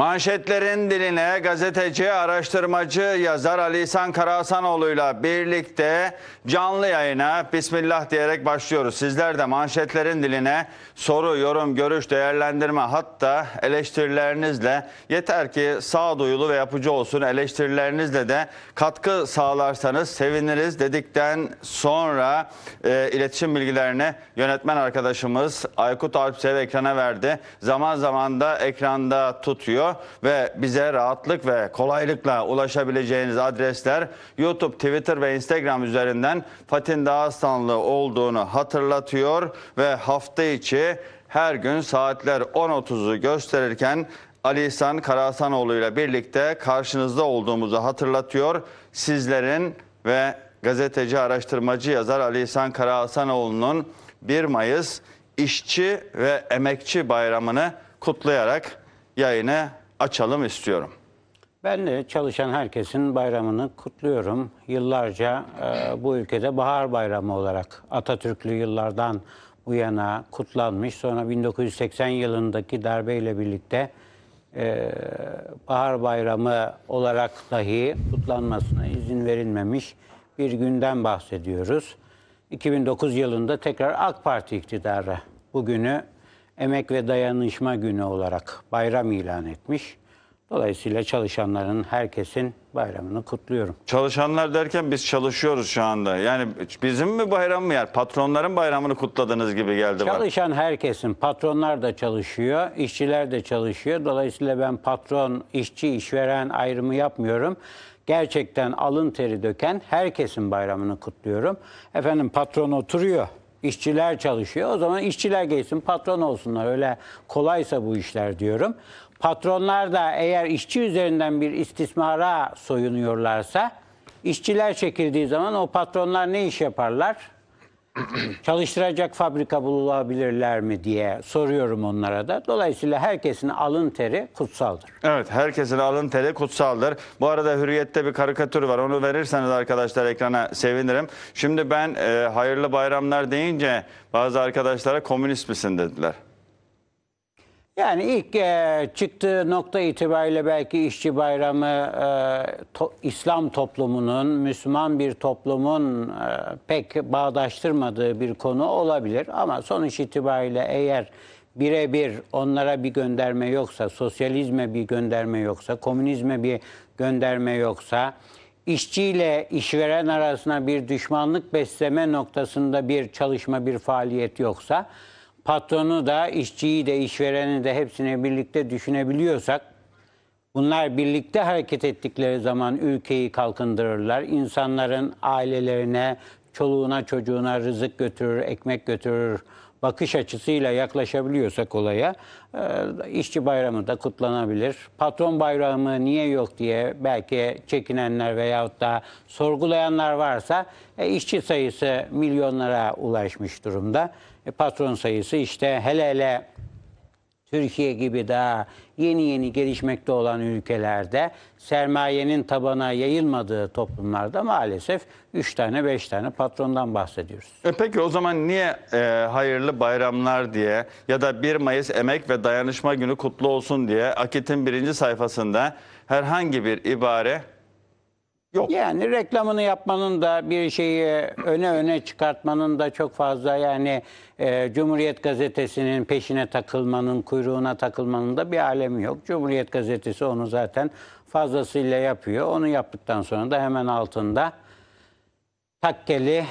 Manşetlerin diline gazeteci, araştırmacı, yazar Ali İhsan Karahasanoğlu'yla birlikte canlı yayına Bismillah diyerek başlıyoruz. Sizler de manşetlerin diline soru, yorum, görüş, değerlendirme hatta eleştirilerinizle yeter ki sağduyulu ve yapıcı olsun eleştirilerinizle de katkı sağlarsanız seviniriz dedikten sonra e, iletişim bilgilerini yönetmen arkadaşımız Aykut Alpsev ekrana verdi. Zaman zaman da ekranda tutuyor ve bize rahatlık ve kolaylıkla ulaşabileceğiniz adresler YouTube, Twitter ve Instagram üzerinden Fatin Dağıstanlı olduğunu hatırlatıyor ve hafta içi her gün saatler 10.30'u gösterirken Ali İhsan Karahsanoğlu ile birlikte karşınızda olduğumuzu hatırlatıyor. Sizlerin ve gazeteci araştırmacı yazar Ali İhsan Karahsanoğlu'nun 1 Mayıs İşçi ve Emekçi Bayramı'nı kutlayarak yayını açalım istiyorum. Ben de çalışan herkesin bayramını kutluyorum. Yıllarca e, bu ülkede Bahar Bayramı olarak Atatürklü yıllardan bu yana kutlanmış. Sonra 1980 yılındaki darbeyle birlikte e, Bahar Bayramı olarak dahi kutlanmasına izin verilmemiş bir günden bahsediyoruz. 2009 yılında tekrar AK Parti iktidarı bugünü Emek ve Dayanışma Günü olarak bayram ilan etmiş. Dolayısıyla çalışanların herkesin bayramını kutluyorum. Çalışanlar derken biz çalışıyoruz şu anda. Yani bizim mi bayram mı yer? Patronların bayramını kutladığınız gibi geldi bana. Çalışan herkesin. Patronlar da çalışıyor, işçiler de çalışıyor. Dolayısıyla ben patron, işçi, işveren ayrımı yapmıyorum. Gerçekten alın teri döken herkesin bayramını kutluyorum. Efendim patron oturuyor. İşçiler çalışıyor. O zaman işçiler gelsin patron olsunlar. Öyle kolaysa bu işler diyorum. Patronlar da eğer işçi üzerinden bir istismara soyunuyorlarsa işçiler çekildiği zaman o patronlar ne iş yaparlar? çalıştıracak fabrika bulabilirler mi diye soruyorum onlara da. Dolayısıyla herkesin alın teri kutsaldır. Evet herkesin alın teri kutsaldır. Bu arada Hürriyet'te bir karikatür var. Onu verirseniz arkadaşlar ekrana sevinirim. Şimdi ben e, hayırlı bayramlar deyince bazı arkadaşlara komünist misin dediler. Yani ilk e, çıktığı nokta itibariyle belki işçi bayramı e, to, İslam toplumunun, Müslüman bir toplumun e, pek bağdaştırmadığı bir konu olabilir. Ama sonuç itibariyle eğer birebir onlara bir gönderme yoksa, sosyalizme bir gönderme yoksa, komünizme bir gönderme yoksa, işçiyle işveren arasına bir düşmanlık besleme noktasında bir çalışma, bir faaliyet yoksa patronu da, işçiyi de, işvereni de hepsini birlikte düşünebiliyorsak bunlar birlikte hareket ettikleri zaman ülkeyi kalkındırırlar. İnsanların ailelerine, çoluğuna, çocuğuna rızık götürür, ekmek götürür bakış açısıyla yaklaşabiliyorsak olaya e, işçi bayramı da kutlanabilir. Patron bayramı niye yok diye belki çekinenler veyahut da sorgulayanlar varsa e, işçi sayısı milyonlara ulaşmış durumda. E, patron sayısı işte hele hele Türkiye gibi daha yeni yeni gelişmekte olan ülkelerde sermayenin tabana yayılmadığı toplumlarda maalesef 3 tane 5 tane patrondan bahsediyoruz. E peki o zaman niye e, hayırlı bayramlar diye ya da 1 Mayıs Emek ve Dayanışma Günü kutlu olsun diye Akit'in birinci sayfasında herhangi bir ibare Yok. Yani reklamını yapmanın da bir şeyi öne öne çıkartmanın da çok fazla yani e, Cumhuriyet Gazetesi'nin peşine takılmanın, kuyruğuna takılmanın da bir alemi yok. Cumhuriyet Gazetesi onu zaten fazlasıyla yapıyor. Onu yaptıktan sonra da hemen altında takkeli,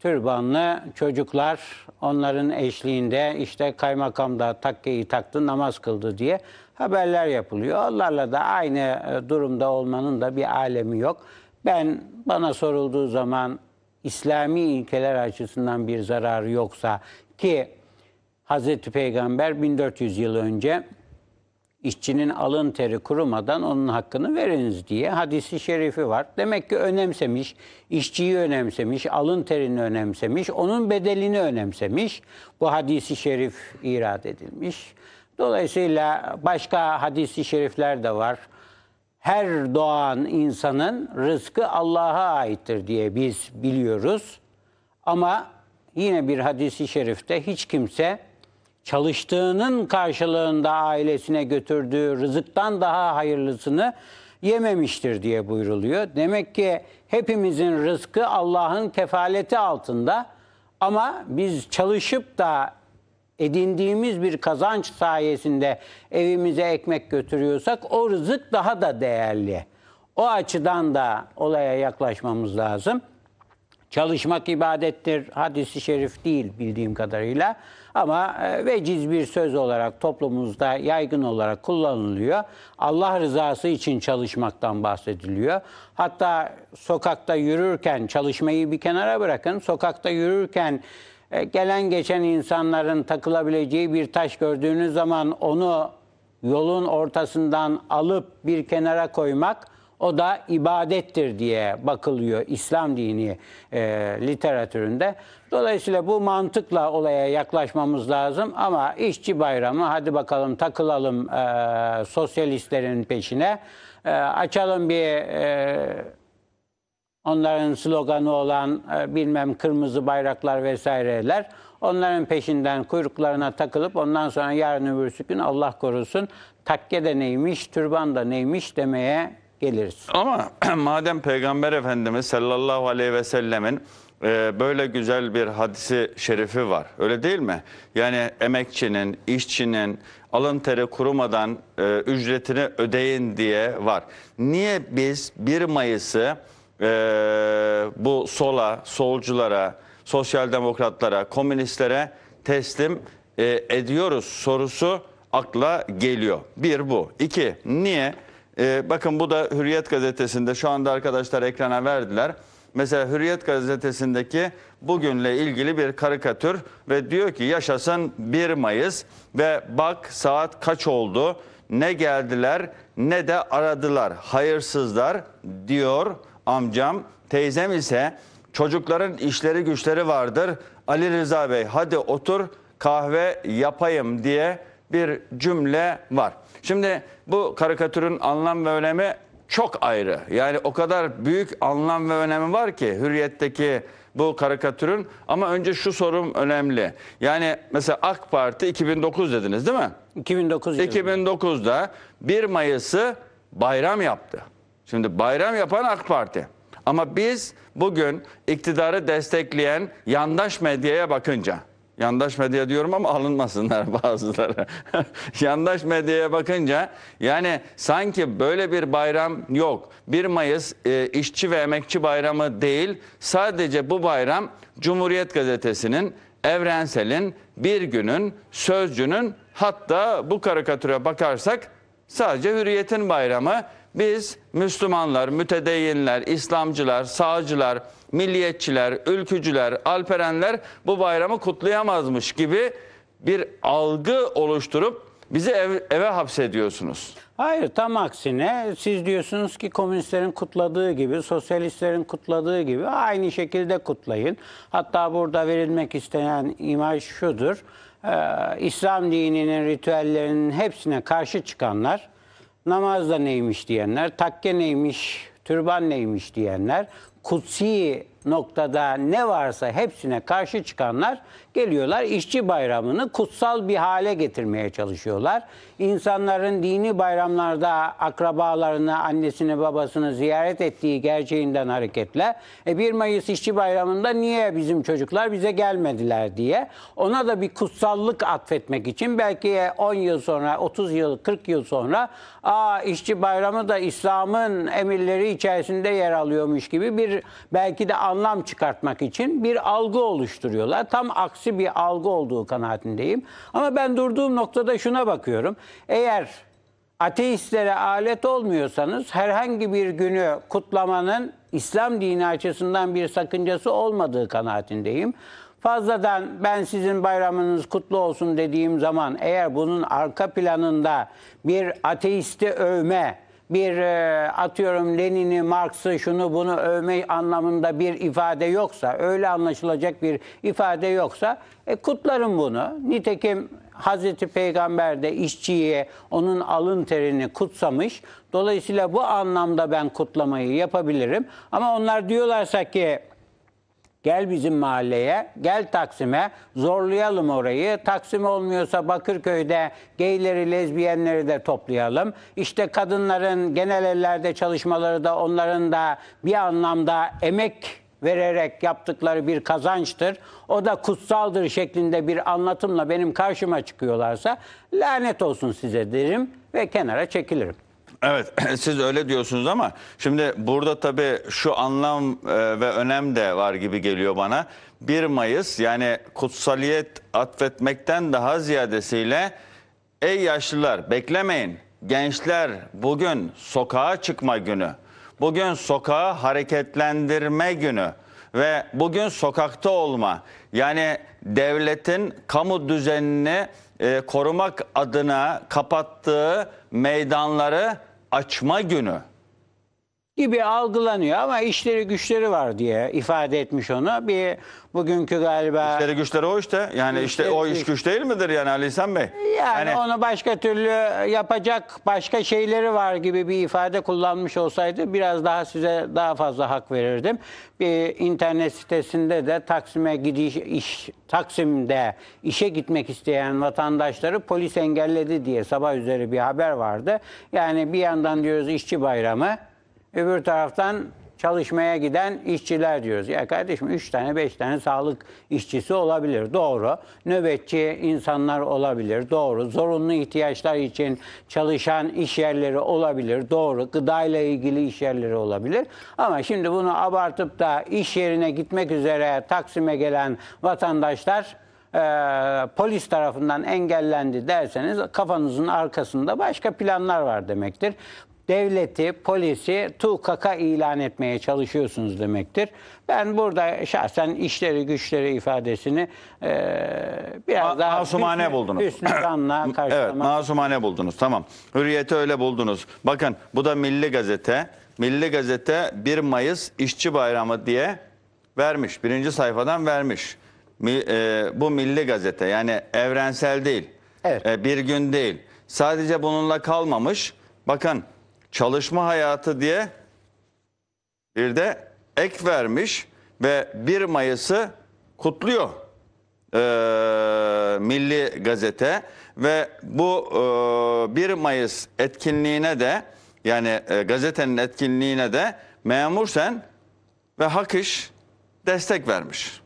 türbanlı çocuklar onların eşliğinde işte kaymakam da takkeyi taktı, namaz kıldı diye haberler yapılıyor. Onlarla da aynı e, durumda olmanın da bir alemi yok. Ben bana sorulduğu zaman İslami ilkeler açısından bir zararı yoksa ki Hazreti Peygamber 1400 yıl önce işçinin alın teri kurumadan onun hakkını veriniz diye hadisi şerifi var. Demek ki önemsemiş, işçiyi önemsemiş, alın terini önemsemiş, onun bedelini önemsemiş. Bu hadisi şerif irad edilmiş. Dolayısıyla başka hadisi şerifler de var. Her doğan insanın rızkı Allah'a aittir diye biz biliyoruz. Ama yine bir hadisi şerifte hiç kimse çalıştığının karşılığında ailesine götürdüğü rızıktan daha hayırlısını yememiştir diye buyruluyor. Demek ki hepimizin rızkı Allah'ın kefaleti altında ama biz çalışıp da edindiğimiz bir kazanç sayesinde evimize ekmek götürüyorsak o rızık daha da değerli. O açıdan da olaya yaklaşmamız lazım. Çalışmak ibadettir, hadisi şerif değil bildiğim kadarıyla. Ama e, veciz bir söz olarak toplumumuzda yaygın olarak kullanılıyor. Allah rızası için çalışmaktan bahsediliyor. Hatta sokakta yürürken çalışmayı bir kenara bırakın. Sokakta yürürken e, gelen geçen insanların takılabileceği bir taş gördüğünüz zaman onu yolun ortasından alıp bir kenara koymak o da ibadettir diye bakılıyor İslam dini e, literatüründe. Dolayısıyla bu mantıkla olaya yaklaşmamız lazım ama işçi bayramı hadi bakalım takılalım e, sosyalistlerin peşine. E, açalım bir e, onların sloganı olan e, bilmem kırmızı bayraklar vesaireler onların peşinden kuyruklarına takılıp ondan sonra yarın öbürsü gün Allah korusun takke de neymiş, türban da neymiş demeye geliriz. Ama madem Peygamber Efendimiz sallallahu aleyhi ve sellemin e, böyle güzel bir hadisi şerifi var öyle değil mi? Yani emekçinin, işçinin alın teri kurumadan e, ücretini ödeyin diye var. Niye biz 1 Mayıs'ı e, bu sola, solculara, sosyal demokratlara, komünistlere teslim e, ediyoruz sorusu akla geliyor. Bir bu. İki, niye? E, bakın bu da Hürriyet gazetesinde şu anda arkadaşlar ekrana verdiler. Mesela Hürriyet gazetesindeki bugünle ilgili bir karikatür ve diyor ki yaşasın 1 Mayıs ve bak saat kaç oldu ne geldiler ne de aradılar hayırsızlar diyor amcam, teyzem ise çocukların işleri güçleri vardır. Ali Rıza Bey hadi otur kahve yapayım diye bir cümle var. Şimdi bu karikatürün anlam ve önemi çok ayrı. Yani o kadar büyük anlam ve önemi var ki hürriyetteki bu karikatürün. Ama önce şu sorum önemli. Yani mesela AK Parti 2009 dediniz değil mi? 2009. 2009'da 1 Mayıs'ı bayram yaptı. Şimdi bayram yapan AK Parti. Ama biz bugün iktidarı destekleyen yandaş medyaya bakınca, yandaş medya diyorum ama alınmasınlar bazıları. yandaş medyaya bakınca yani sanki böyle bir bayram yok. 1 Mayıs e, işçi ve emekçi bayramı değil. Sadece bu bayram Cumhuriyet Gazetesi'nin, Evrensel'in, Bir Gün'ün, Sözcü'nün hatta bu karikatüre bakarsak sadece Hürriyet'in bayramı biz Müslümanlar, mütedeyinler, İslamcılar, sağcılar, milliyetçiler, ülkücüler, alperenler bu bayramı kutlayamazmış gibi bir algı oluşturup bizi ev, eve hapsediyorsunuz. Hayır tam aksine siz diyorsunuz ki komünistlerin kutladığı gibi, sosyalistlerin kutladığı gibi aynı şekilde kutlayın. Hatta burada verilmek istenen imaj şudur. Ee, İslam dininin ritüellerinin hepsine karşı çıkanlar namaz da neymiş diyenler, takke neymiş, türban neymiş diyenler, kutsi noktada ne varsa hepsine karşı çıkanlar geliyorlar işçi bayramını kutsal bir hale getirmeye çalışıyorlar. İnsanların dini bayramlarda akrabalarını, annesini, babasını ziyaret ettiği gerçeğinden hareketle e 1 Mayıs işçi bayramında niye bizim çocuklar bize gelmediler diye ona da bir kutsallık atfetmek için belki 10 yıl sonra, 30 yıl, 40 yıl sonra aa işçi bayramı da İslam'ın emirleri içerisinde yer alıyormuş gibi bir belki de anlam çıkartmak için bir algı oluşturuyorlar. Tam aksi bir algı olduğu kanaatindeyim. Ama ben durduğum noktada şuna bakıyorum. Eğer ateistlere alet olmuyorsanız herhangi bir günü kutlamanın İslam dini açısından bir sakıncası olmadığı kanaatindeyim. Fazladan ben sizin bayramınız kutlu olsun dediğim zaman eğer bunun arka planında bir ateisti övme, bir e, atıyorum Lenin'i, Marx'ı, şunu bunu övme anlamında bir ifade yoksa, öyle anlaşılacak bir ifade yoksa e, kutlarım bunu. Nitekim Hazreti Peygamber de işçiye onun alın terini kutsamış. Dolayısıyla bu anlamda ben kutlamayı yapabilirim. Ama onlar diyorlarsa ki Gel bizim mahalleye, gel Taksim'e, zorlayalım orayı. Taksim olmuyorsa Bakırköy'de geyleri, lezbiyenleri de toplayalım. İşte kadınların genel ellerde çalışmaları da onların da bir anlamda emek vererek yaptıkları bir kazançtır. O da kutsaldır şeklinde bir anlatımla benim karşıma çıkıyorlarsa lanet olsun size derim ve kenara çekilirim. Evet siz öyle diyorsunuz ama şimdi burada tabii şu anlam e, ve önem de var gibi geliyor bana. 1 Mayıs yani kutsaliyet atfetmekten daha ziyadesiyle ey yaşlılar beklemeyin gençler bugün sokağa çıkma günü. Bugün sokağa hareketlendirme günü ve bugün sokakta olma yani devletin kamu düzenini e, korumak adına kapattığı meydanları açma günü gibi algılanıyor ama işleri güçleri var diye ifade etmiş onu. Bir bugünkü galiba İşleri güçleri o işte. Yani işte o iş güç değil midir yani Ali İhsan Bey? yani, Yani onu başka türlü yapacak başka şeyleri var gibi bir ifade kullanmış olsaydı biraz daha size daha fazla hak verirdim. Bir internet sitesinde de Taksim'e gidiş iş Taksim'de işe gitmek isteyen vatandaşları polis engelledi diye sabah üzeri bir haber vardı. Yani bir yandan diyoruz işçi bayramı Öbür taraftan çalışmaya giden işçiler diyoruz. Ya kardeşim 3 tane 5 tane sağlık işçisi olabilir. Doğru. Nöbetçi insanlar olabilir. Doğru. Zorunlu ihtiyaçlar için çalışan iş yerleri olabilir. Doğru. Gıdayla ilgili iş yerleri olabilir. Ama şimdi bunu abartıp da iş yerine gitmek üzere Taksim'e gelen vatandaşlar e, polis tarafından engellendi derseniz kafanızın arkasında başka planlar var demektir devleti, polisi tukaka ilan etmeye çalışıyorsunuz demektir. Ben burada şahsen işleri güçleri ifadesini e, biraz Ma- daha masumane hüsnü, buldunuz. Hüsnü zanla karşılamak. evet, masumane buldunuz. Tamam. Hürriyeti öyle buldunuz. Bakın bu da Milli Gazete. Milli Gazete 1 Mayıs İşçi Bayramı diye vermiş. Birinci sayfadan vermiş. E, bu Milli Gazete yani evrensel değil. Evet. E, bir gün değil. Sadece bununla kalmamış. Bakın çalışma hayatı diye bir de ek vermiş ve 1 Mayıs'ı kutluyor e, Milli Gazete ve bu e, 1 Mayıs etkinliğine de yani e, gazetenin etkinliğine de memur sen ve hak destek vermiş.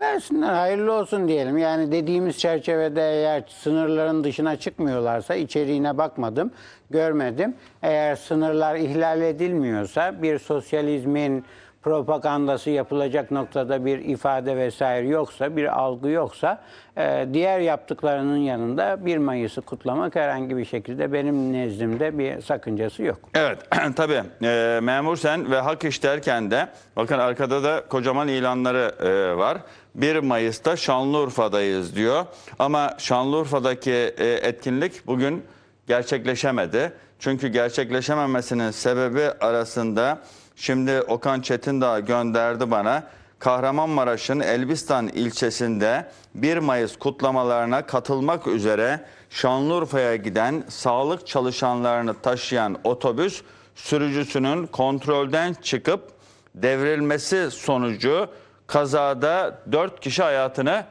Versinler hayırlı olsun diyelim. Yani dediğimiz çerçevede eğer sınırların dışına çıkmıyorlarsa içeriğine bakmadım, görmedim. Eğer sınırlar ihlal edilmiyorsa bir sosyalizmin propagandası yapılacak noktada bir ifade vesaire yoksa, bir algı yoksa e, diğer yaptıklarının yanında 1 Mayıs'ı kutlamak herhangi bir şekilde benim nezdimde bir sakıncası yok. Evet tabii e, memur sen ve hak iş de bakın arkada da kocaman ilanları e, var. 1 Mayıs'ta Şanlıurfa'dayız diyor. Ama Şanlıurfa'daki e, etkinlik bugün gerçekleşemedi. Çünkü gerçekleşememesinin sebebi arasında şimdi Okan Çetin daha gönderdi bana. Kahramanmaraş'ın Elbistan ilçesinde 1 Mayıs kutlamalarına katılmak üzere Şanlıurfa'ya giden sağlık çalışanlarını taşıyan otobüs sürücüsünün kontrolden çıkıp devrilmesi sonucu kazada 4 kişi hayatını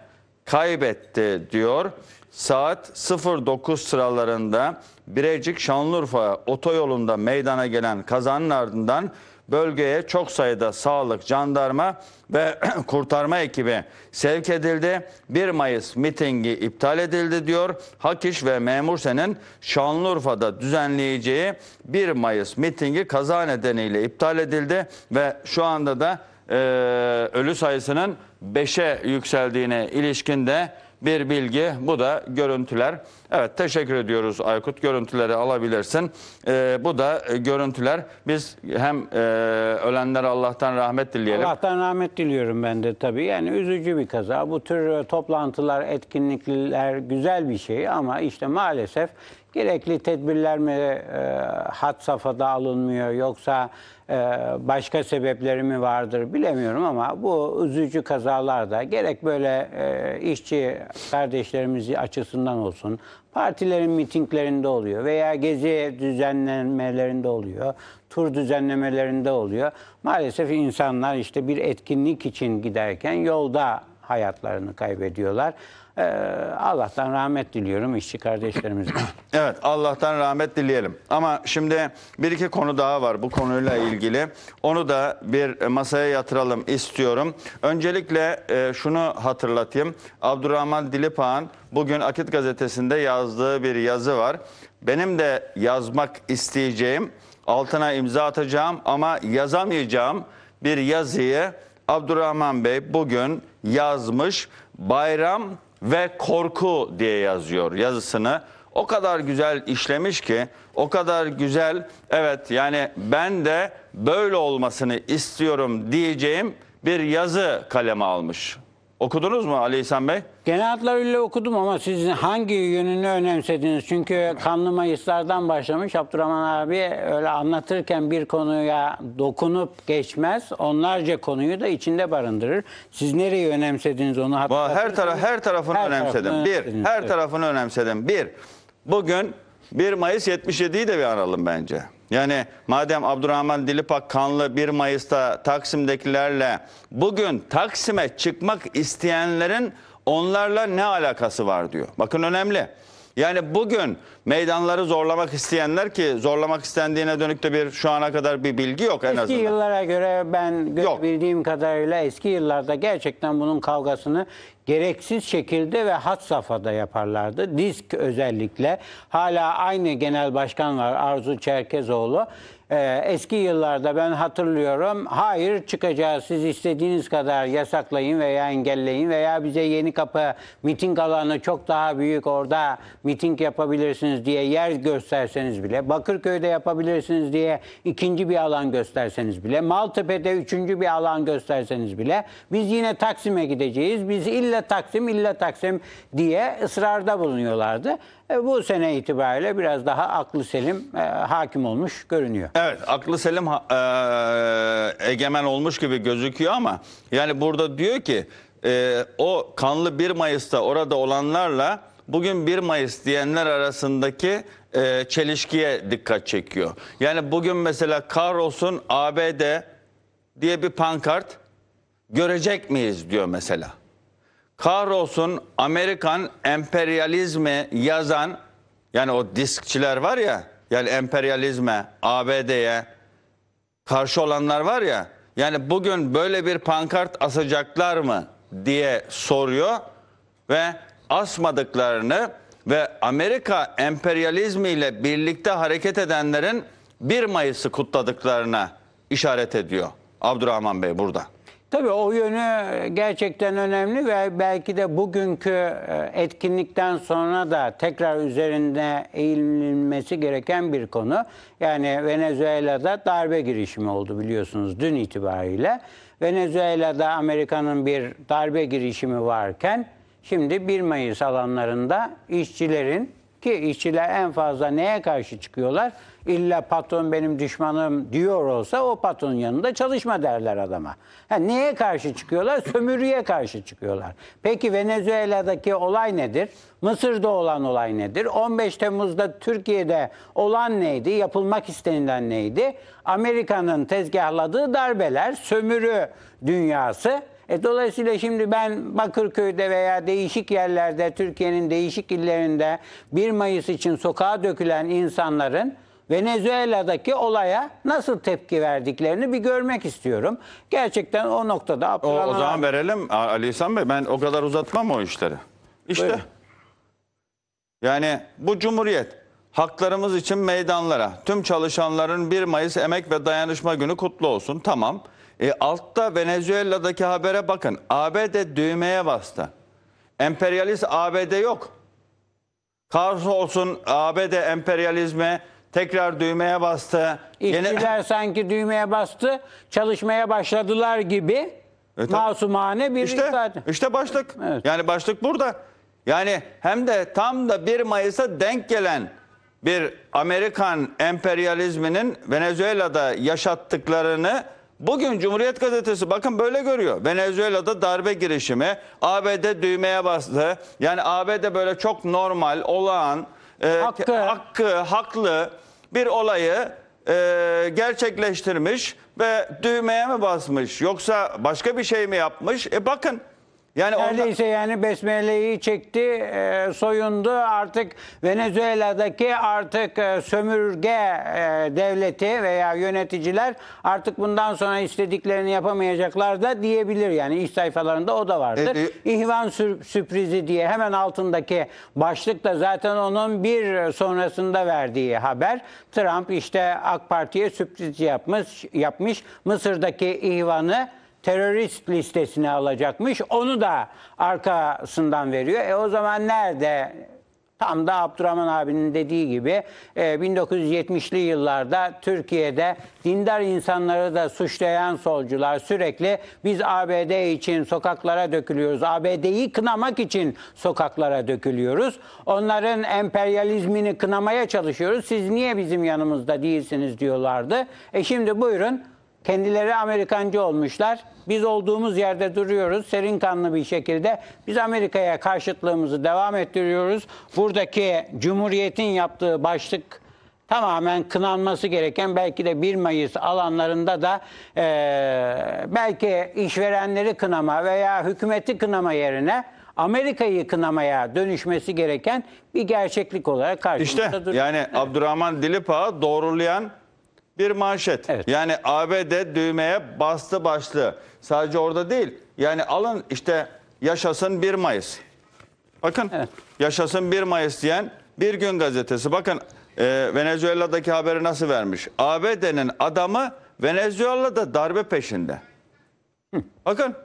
kaybetti diyor. Saat 09 sıralarında Birecik Şanlıurfa otoyolunda meydana gelen kazanın ardından bölgeye çok sayıda sağlık, jandarma ve kurtarma ekibi sevk edildi. 1 Mayıs mitingi iptal edildi diyor. Hakiş ve Memursen'in Şanlıurfa'da düzenleyeceği 1 Mayıs mitingi kaza nedeniyle iptal edildi ve şu anda da e, ölü sayısının 5'e yükseldiğine ilişkin de bir bilgi. Bu da görüntüler. Evet teşekkür ediyoruz Aykut. Görüntüleri alabilirsin. Ee, bu da e, görüntüler. Biz hem e, ölenlere Allah'tan rahmet dileyelim. Allah'tan rahmet diliyorum ben de tabii. Yani üzücü bir kaza. Bu tür e, toplantılar, etkinlikler güzel bir şey ama işte maalesef gerekli tedbirler mi e, had safhada alınmıyor yoksa ee, başka sebepleri mi vardır bilemiyorum ama bu üzücü kazalarda gerek böyle e, işçi kardeşlerimizi açısından olsun partilerin mitinglerinde oluyor veya gezi düzenlemelerinde oluyor, tur düzenlemelerinde oluyor. Maalesef insanlar işte bir etkinlik için giderken yolda hayatlarını kaybediyorlar. Ee, Allah'tan rahmet diliyorum işçi kardeşlerimize. evet Allah'tan rahmet dileyelim. Ama şimdi bir iki konu daha var bu konuyla ilgili. Onu da bir masaya yatıralım istiyorum. Öncelikle e, şunu hatırlatayım. Abdurrahman Dilipağ'ın bugün Akit Gazetesi'nde yazdığı bir yazı var. Benim de yazmak isteyeceğim, altına imza atacağım ama yazamayacağım bir yazıyı Abdurrahman Bey bugün yazmış. Bayram ve korku diye yazıyor yazısını. O kadar güzel işlemiş ki, o kadar güzel evet yani ben de böyle olmasını istiyorum diyeceğim bir yazı kaleme almış. Okudunuz mu Ali İhsan Bey? Genel hatlarıyla okudum ama siz hangi yönünü önemsediniz? Çünkü kanlı mayıslardan başlamış Abdurrahman abi öyle anlatırken bir konuya dokunup geçmez. Onlarca konuyu da içinde barındırır. Siz nereyi önemsediniz onu hatırlatır. Her, tara her tarafını her önemsedim. Tarafını bir, her tarafını önemsedim. Bir, bugün 1 Mayıs 77'yi de bir aralım bence. Yani madem Abdurrahman Dilipak kanlı 1 Mayıs'ta Taksim'dekilerle bugün Taksim'e çıkmak isteyenlerin onlarla ne alakası var diyor. Bakın önemli. Yani bugün meydanları zorlamak isteyenler ki zorlamak istendiğine dönük de bir şu ana kadar bir bilgi yok en eski azından. Eski yıllara göre ben bildiğim kadarıyla eski yıllarda gerçekten bunun kavgasını gereksiz şekilde ve hat safhada yaparlardı. Disk özellikle hala aynı genel başkan var Arzu Çerkezoğlu. Ee, eski yıllarda ben hatırlıyorum hayır çıkacağız siz istediğiniz kadar yasaklayın veya engelleyin veya bize yeni kapı miting alanı çok daha büyük orada miting yapabilirsiniz diye yer gösterseniz bile Bakırköy'de yapabilirsiniz diye ikinci bir alan gösterseniz bile Maltepe'de üçüncü bir alan gösterseniz bile biz yine Taksim'e gideceğiz biz illa ille Taksim, illa Taksim diye ısrarda bulunuyorlardı. E, bu sene itibariyle biraz daha aklı selim e, hakim olmuş görünüyor. Evet, aklı selim e, egemen olmuş gibi gözüküyor ama yani burada diyor ki e, o kanlı 1 Mayıs'ta orada olanlarla bugün 1 Mayıs diyenler arasındaki e, çelişkiye dikkat çekiyor. Yani bugün mesela Carlos'un ABD diye bir pankart görecek miyiz diyor mesela. Kahrolsun Amerikan emperyalizmi yazan yani o diskçiler var ya yani emperyalizme, ABD'ye karşı olanlar var ya yani bugün böyle bir pankart asacaklar mı diye soruyor ve asmadıklarını ve Amerika emperyalizmiyle birlikte hareket edenlerin 1 Mayıs'ı kutladıklarına işaret ediyor Abdurrahman Bey burada. Tabii o yönü gerçekten önemli ve belki de bugünkü e, etkinlikten sonra da tekrar üzerinde eğilinmesi gereken bir konu. Yani Venezuela'da darbe girişimi oldu biliyorsunuz dün itibariyle. Venezuela'da Amerika'nın bir darbe girişimi varken şimdi 1 Mayıs alanlarında işçilerin ki işçiler en fazla neye karşı çıkıyorlar? illa patron benim düşmanım diyor olsa o patronun yanında çalışma derler adama. Ha, neye karşı çıkıyorlar? Sömürüye karşı çıkıyorlar. Peki Venezuela'daki olay nedir? Mısır'da olan olay nedir? 15 Temmuz'da Türkiye'de olan neydi? Yapılmak istenilen neydi? Amerika'nın tezgahladığı darbeler, sömürü dünyası. E, dolayısıyla şimdi ben Bakırköy'de veya değişik yerlerde, Türkiye'nin değişik illerinde 1 Mayıs için sokağa dökülen insanların Venezuela'daki olaya nasıl tepki verdiklerini bir görmek istiyorum. Gerçekten o noktada O, o zaman verelim Ali İhsan Bey. Ben o kadar uzatmam o işleri. İşte. Buyurun. Yani bu cumhuriyet haklarımız için meydanlara. Tüm çalışanların 1 Mayıs Emek ve Dayanışma Günü kutlu olsun. Tamam. E, altta Venezuela'daki habere bakın. ABD düğmeye bastı. Emperyalist ABD yok. Karşı olsun ABD emperyalizme tekrar düğmeye bastı. İşçiler Gene... sanki düğmeye bastı, çalışmaya başladılar gibi evet, masumane bir işte, ifade. İşte başlık. Evet. Yani başlık burada. Yani hem de tam da 1 Mayıs'a denk gelen bir Amerikan emperyalizminin Venezuela'da yaşattıklarını bugün Cumhuriyet Gazetesi bakın böyle görüyor. Venezuela'da darbe girişimi, ABD düğmeye bastı. Yani ABD böyle çok normal, olağan, e, hakkı, haklı bir olayı e, gerçekleştirmiş ve düğmeye mi basmış yoksa başka bir şey mi yapmış? E bakın yani Neredeyse yani besmeleyi çekti, e, soyundu. Artık Venezuela'daki artık e, sömürge e, devleti veya yöneticiler artık bundan sonra istediklerini yapamayacaklar da diyebilir. Yani iş sayfalarında o da vardır. E, e, İhvan sür, sürprizi diye hemen altındaki başlık da zaten onun bir sonrasında verdiği haber. Trump işte AK Parti'ye sürpriz yapmış, yapmış. Mısır'daki ihvanı terörist listesine alacakmış. Onu da arkasından veriyor. E o zaman nerede Tam da Abdurrahman abinin dediği gibi 1970'li e, yıllarda Türkiye'de dindar insanları da suçlayan solcular sürekli biz ABD için sokaklara dökülüyoruz. ABD'yi kınamak için sokaklara dökülüyoruz. Onların emperyalizmini kınamaya çalışıyoruz. Siz niye bizim yanımızda değilsiniz diyorlardı. E şimdi buyurun kendileri Amerikancı olmuşlar. Biz olduğumuz yerde duruyoruz. Serin kanlı bir şekilde biz Amerika'ya karşıtlığımızı devam ettiriyoruz. Buradaki Cumhuriyet'in yaptığı başlık tamamen kınanması gereken belki de 1 Mayıs alanlarında da e, belki işverenleri kınama veya hükümeti kınama yerine Amerika'yı kınamaya dönüşmesi gereken bir gerçeklik olarak karşımızda işte, duruyor. Yani evet. Abdurrahman Dilipağ'ı doğrulayan bir manşet. Evet. Yani ABD düğmeye bastı başlı. Sadece orada değil. Yani alın işte yaşasın 1 Mayıs. Bakın evet. yaşasın 1 Mayıs diyen Bir Gün gazetesi. Bakın e, Venezuela'daki haberi nasıl vermiş? ABD'nin adamı Venezuela'da darbe peşinde. Hı. Bakın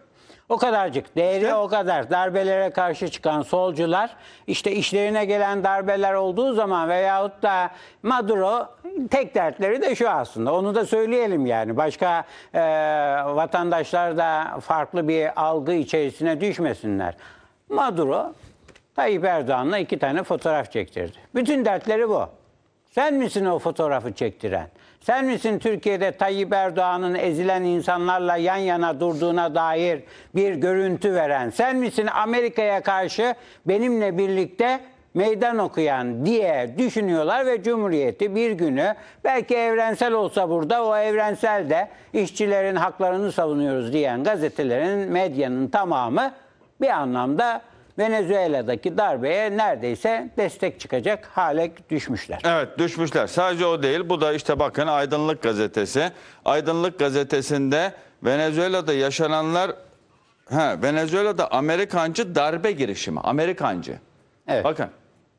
o kadarcık. Değeri işte, o kadar. Darbelere karşı çıkan solcular işte işlerine gelen darbeler olduğu zaman veyahut da Maduro tek dertleri de şu aslında. Onu da söyleyelim yani. Başka e, vatandaşlar da farklı bir algı içerisine düşmesinler. Maduro Tayyip Erdoğan'la iki tane fotoğraf çektirdi. Bütün dertleri bu. Sen misin o fotoğrafı çektiren? Sen misin Türkiye'de Tayyip Erdoğan'ın ezilen insanlarla yan yana durduğuna dair bir görüntü veren? Sen misin Amerika'ya karşı benimle birlikte meydan okuyan diye düşünüyorlar ve Cumhuriyeti bir günü belki evrensel olsa burada o evrensel de işçilerin haklarını savunuyoruz diyen gazetelerin medyanın tamamı bir anlamda Venezuela'daki darbeye neredeyse destek çıkacak hale düşmüşler. Evet düşmüşler. Sadece o değil. Bu da işte bakın Aydınlık Gazetesi. Aydınlık Gazetesi'nde Venezuela'da yaşananlar he, Venezuela'da Amerikancı darbe girişimi. Amerikancı. Evet. Bakın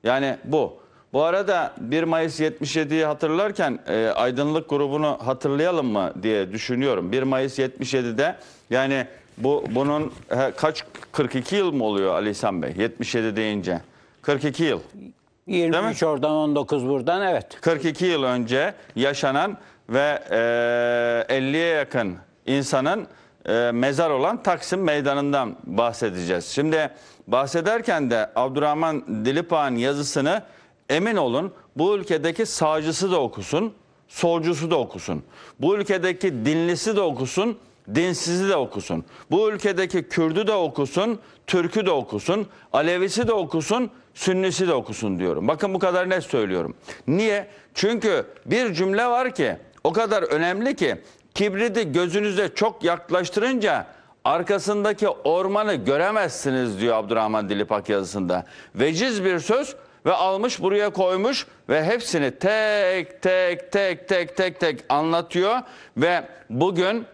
yani bu. Bu arada 1 Mayıs 77'yi hatırlarken e, aydınlık grubunu hatırlayalım mı diye düşünüyorum. 1 Mayıs 77'de yani bu bunun he, kaç 42 yıl mı oluyor Ali İhsan Bey? 77 deyince. 42 yıl. 23 oradan 19 buradan evet. 42 yıl önce yaşanan ve e, 50'ye yakın insanın e, mezar olan Taksim Meydanı'ndan bahsedeceğiz. Şimdi bahsederken de Abdurrahman Dilipak'ın yazısını emin olun bu ülkedeki sağcısı da okusun, solcusu da okusun. Bu ülkedeki dinlisi de okusun, dinsizi de okusun. Bu ülkedeki Kürdü de okusun, Türk'ü de okusun, Alevisi de okusun, Sünnisi de okusun diyorum. Bakın bu kadar ne söylüyorum. Niye? Çünkü bir cümle var ki o kadar önemli ki kibridi gözünüze çok yaklaştırınca arkasındaki ormanı göremezsiniz diyor Abdurrahman Dilipak yazısında. Veciz bir söz ve almış buraya koymuş ve hepsini tek tek tek tek tek tek anlatıyor ve bugün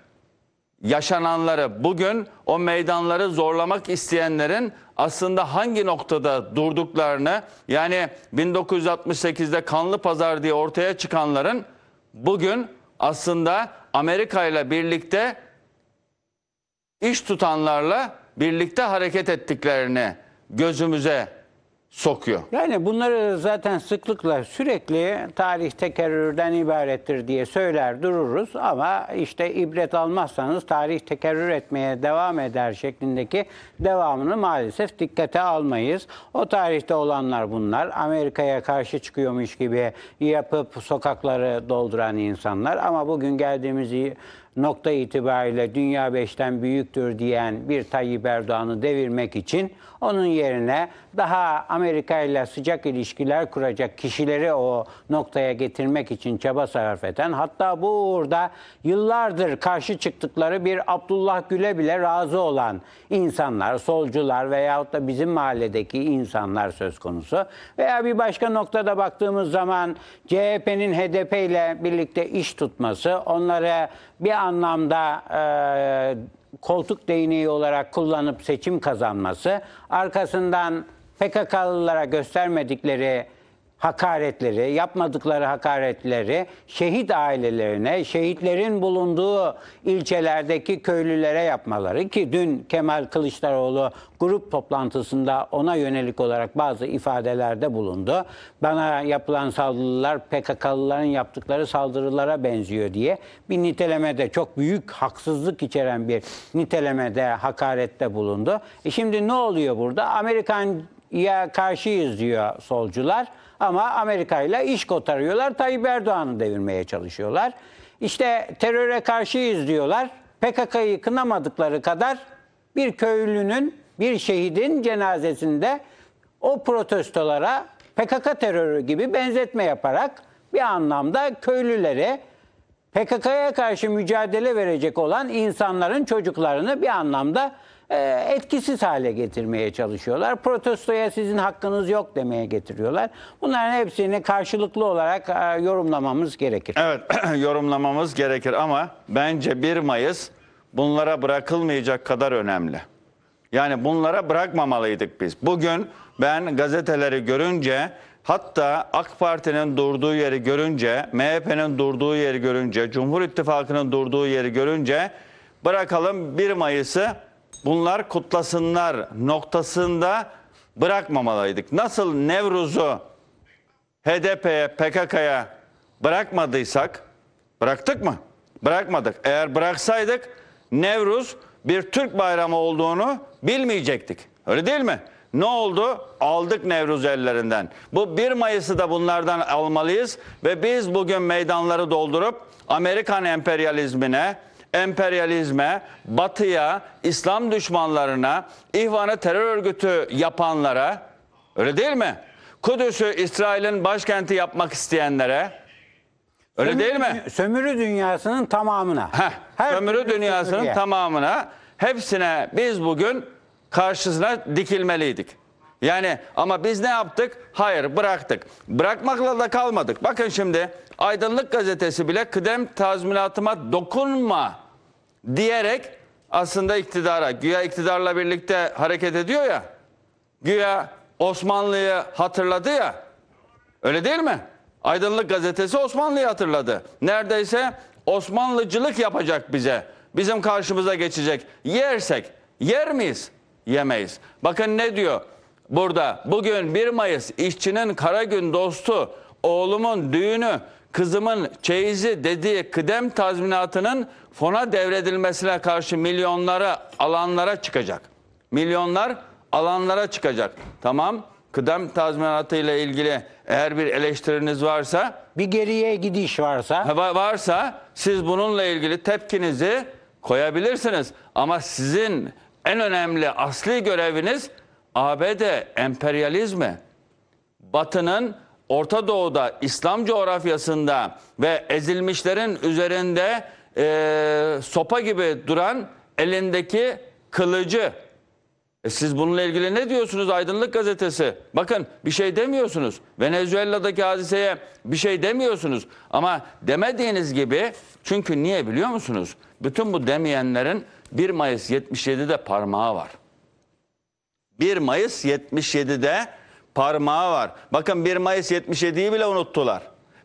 yaşananları, bugün o meydanları zorlamak isteyenlerin aslında hangi noktada durduklarını, yani 1968'de Kanlı Pazar diye ortaya çıkanların bugün aslında Amerika ile birlikte iş tutanlarla birlikte hareket ettiklerini gözümüze sokuyor. Yani bunları zaten sıklıkla sürekli tarih tekerrürden ibarettir diye söyler dururuz ama işte ibret almazsanız tarih tekerrür etmeye devam eder şeklindeki devamını maalesef dikkate almayız. O tarihte olanlar bunlar. Amerika'ya karşı çıkıyormuş gibi yapıp sokakları dolduran insanlar ama bugün geldiğimiz nokta itibariyle dünya beşten büyüktür diyen bir Tayyip Erdoğan'ı devirmek için onun yerine daha Amerika ile sıcak ilişkiler kuracak kişileri o noktaya getirmek için çaba sarf eden hatta bu uğurda yıllardır karşı çıktıkları bir Abdullah Gül'e bile razı olan insanlar, solcular veyahut da bizim mahalledeki insanlar söz konusu. Veya bir başka noktada baktığımız zaman CHP'nin HDP ile birlikte iş tutması, onlara bir anlamda e, koltuk değneği olarak kullanıp seçim kazanması, arkasından PKK'lılara göstermedikleri hakaretleri, yapmadıkları hakaretleri şehit ailelerine, şehitlerin bulunduğu ilçelerdeki köylülere yapmaları ki dün Kemal Kılıçdaroğlu grup toplantısında ona yönelik olarak bazı ifadelerde bulundu. Bana yapılan saldırılar PKK'lıların yaptıkları saldırılara benziyor diye bir nitelemede çok büyük haksızlık içeren bir nitelemede hakarette bulundu. E şimdi ne oluyor burada? Amerikan ya karşıyız diyor solcular. Ama Amerika ile iş kotarıyorlar. Tayyip Erdoğan'ı devirmeye çalışıyorlar. İşte teröre karşıyız diyorlar. PKK'yı kınamadıkları kadar bir köylünün, bir şehidin cenazesinde o protestolara PKK terörü gibi benzetme yaparak bir anlamda köylülere PKK'ya karşı mücadele verecek olan insanların çocuklarını bir anlamda e, etkisiz hale getirmeye çalışıyorlar. Protestoya sizin hakkınız yok demeye getiriyorlar. Bunların hepsini karşılıklı olarak e, yorumlamamız gerekir. Evet yorumlamamız gerekir ama bence 1 Mayıs bunlara bırakılmayacak kadar önemli. Yani bunlara bırakmamalıydık biz. Bugün ben gazeteleri görünce hatta AK Parti'nin durduğu yeri görünce, MHP'nin durduğu yeri görünce, Cumhur İttifakı'nın durduğu yeri görünce bırakalım 1 Mayıs'ı bunlar kutlasınlar noktasında bırakmamalıydık. Nasıl Nevruz'u HDP'ye, PKK'ya bırakmadıysak, bıraktık mı? Bırakmadık. Eğer bıraksaydık Nevruz bir Türk bayramı olduğunu bilmeyecektik. Öyle değil mi? Ne oldu? Aldık Nevruz ellerinden. Bu 1 Mayıs'ı da bunlardan almalıyız ve biz bugün meydanları doldurup Amerikan emperyalizmine, emperyalizme, batıya, İslam düşmanlarına, ihvanı terör örgütü yapanlara, öyle değil mi? Kudüs'ü İsrail'in başkenti yapmak isteyenlere, öyle sömürü, değil mi? Sömürü dünyasının tamamına. Heh, Her sömürü dünyasının sömürüye. tamamına, hepsine biz bugün karşısına dikilmeliydik. Yani ama biz ne yaptık? Hayır bıraktık. Bırakmakla da kalmadık. Bakın şimdi Aydınlık Gazetesi bile kıdem tazminatıma dokunma diyerek aslında iktidara, güya iktidarla birlikte hareket ediyor ya, güya Osmanlı'yı hatırladı ya, öyle değil mi? Aydınlık Gazetesi Osmanlı'yı hatırladı. Neredeyse Osmanlıcılık yapacak bize, bizim karşımıza geçecek. Yersek, yer miyiz? Yemeyiz. Bakın ne diyor burada, bugün 1 Mayıs işçinin kara gün dostu, oğlumun düğünü, kızımın çeyizi dediği kıdem tazminatının fona devredilmesine karşı milyonlara alanlara çıkacak. Milyonlar alanlara çıkacak. Tamam kıdem tazminatı ile ilgili eğer bir eleştiriniz varsa Bir geriye gidiş varsa varsa siz bununla ilgili tepkinizi koyabilirsiniz. Ama sizin en önemli asli göreviniz ABD emperyalizmi Batı'nın Orta Doğu'da, İslam coğrafyasında ve ezilmişlerin üzerinde e, sopa gibi duran elindeki kılıcı. E siz bununla ilgili ne diyorsunuz Aydınlık Gazetesi? Bakın bir şey demiyorsunuz. Venezuela'daki hadiseye bir şey demiyorsunuz. Ama demediğiniz gibi çünkü niye biliyor musunuz? Bütün bu demeyenlerin 1 Mayıs 77'de parmağı var. 1 Mayıs 77'de parmağı var. Bakın 1 Mayıs 77'yi bile unuttular.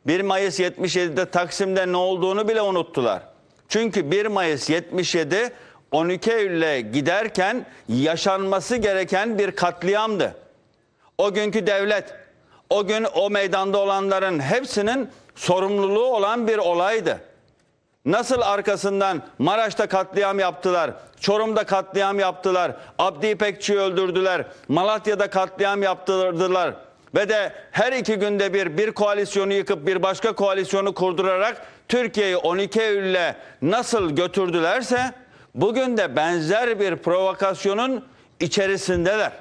1 Mayıs 77'de Taksim'de ne olduğunu bile unuttular. Çünkü 1 Mayıs 77 12 Eylül'e giderken yaşanması gereken bir katliamdı. O günkü devlet, o gün o meydanda olanların hepsinin sorumluluğu olan bir olaydı. Nasıl arkasından Maraş'ta katliam yaptılar, Çorum'da katliam yaptılar, Abdi İpekçi'yi öldürdüler, Malatya'da katliam yaptırdılar ve de her iki günde bir bir koalisyonu yıkıp bir başka koalisyonu kurdurarak Türkiye'yi 12 Eylül'e nasıl götürdülerse bugün de benzer bir provokasyonun içerisindeler.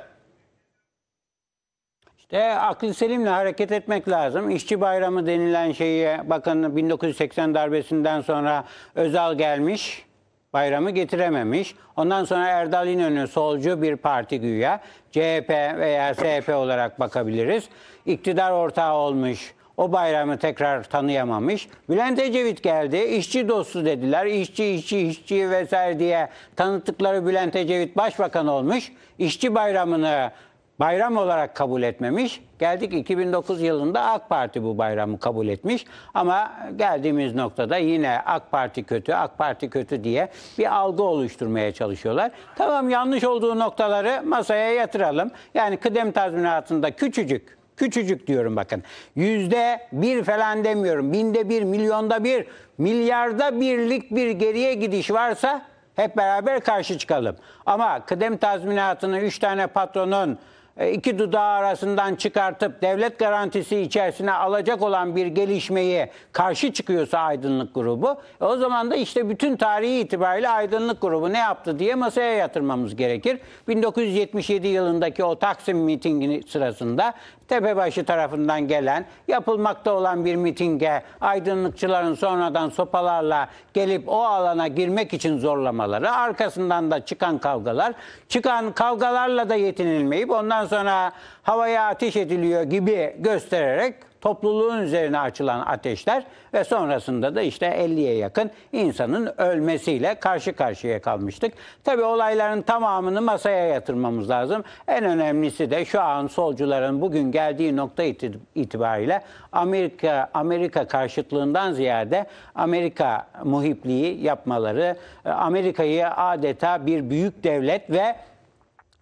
E, aklı selimle hareket etmek lazım. İşçi bayramı denilen şeyi bakın 1980 darbesinden sonra Özal gelmiş bayramı getirememiş. Ondan sonra Erdal İnönü solcu bir parti güya. CHP veya SHP olarak bakabiliriz. İktidar ortağı olmuş. O bayramı tekrar tanıyamamış. Bülent Ecevit geldi. İşçi dostu dediler. İşçi, işçi, işçi vesaire diye tanıttıkları Bülent Ecevit başbakan olmuş. İşçi bayramını bayram olarak kabul etmemiş. Geldik 2009 yılında AK Parti bu bayramı kabul etmiş. Ama geldiğimiz noktada yine AK Parti kötü, AK Parti kötü diye bir algı oluşturmaya çalışıyorlar. Tamam yanlış olduğu noktaları masaya yatıralım. Yani kıdem tazminatında küçücük Küçücük diyorum bakın. Yüzde bir falan demiyorum. Binde bir, milyonda bir, milyarda birlik bir geriye gidiş varsa hep beraber karşı çıkalım. Ama kıdem tazminatını üç tane patronun e, iki dudağı arasından çıkartıp devlet garantisi içerisine alacak olan bir gelişmeyi karşı çıkıyorsa aydınlık grubu e, o zaman da işte bütün tarihi itibariyle aydınlık grubu ne yaptı diye masaya yatırmamız gerekir. 1977 yılındaki o Taksim mitingi sırasında Tepebaşı tarafından gelen yapılmakta olan bir mitinge aydınlıkçıların sonradan sopalarla gelip o alana girmek için zorlamaları arkasından da çıkan kavgalar çıkan kavgalarla da yetinilmeyip ondan ondan sonra havaya ateş ediliyor gibi göstererek topluluğun üzerine açılan ateşler ve sonrasında da işte 50'ye yakın insanın ölmesiyle karşı karşıya kalmıştık. Tabii olayların tamamını masaya yatırmamız lazım. En önemlisi de şu an solcuların bugün geldiği nokta itibariyle Amerika Amerika karşıtlığından ziyade Amerika muhipliği yapmaları, e, Amerika'yı adeta bir büyük devlet ve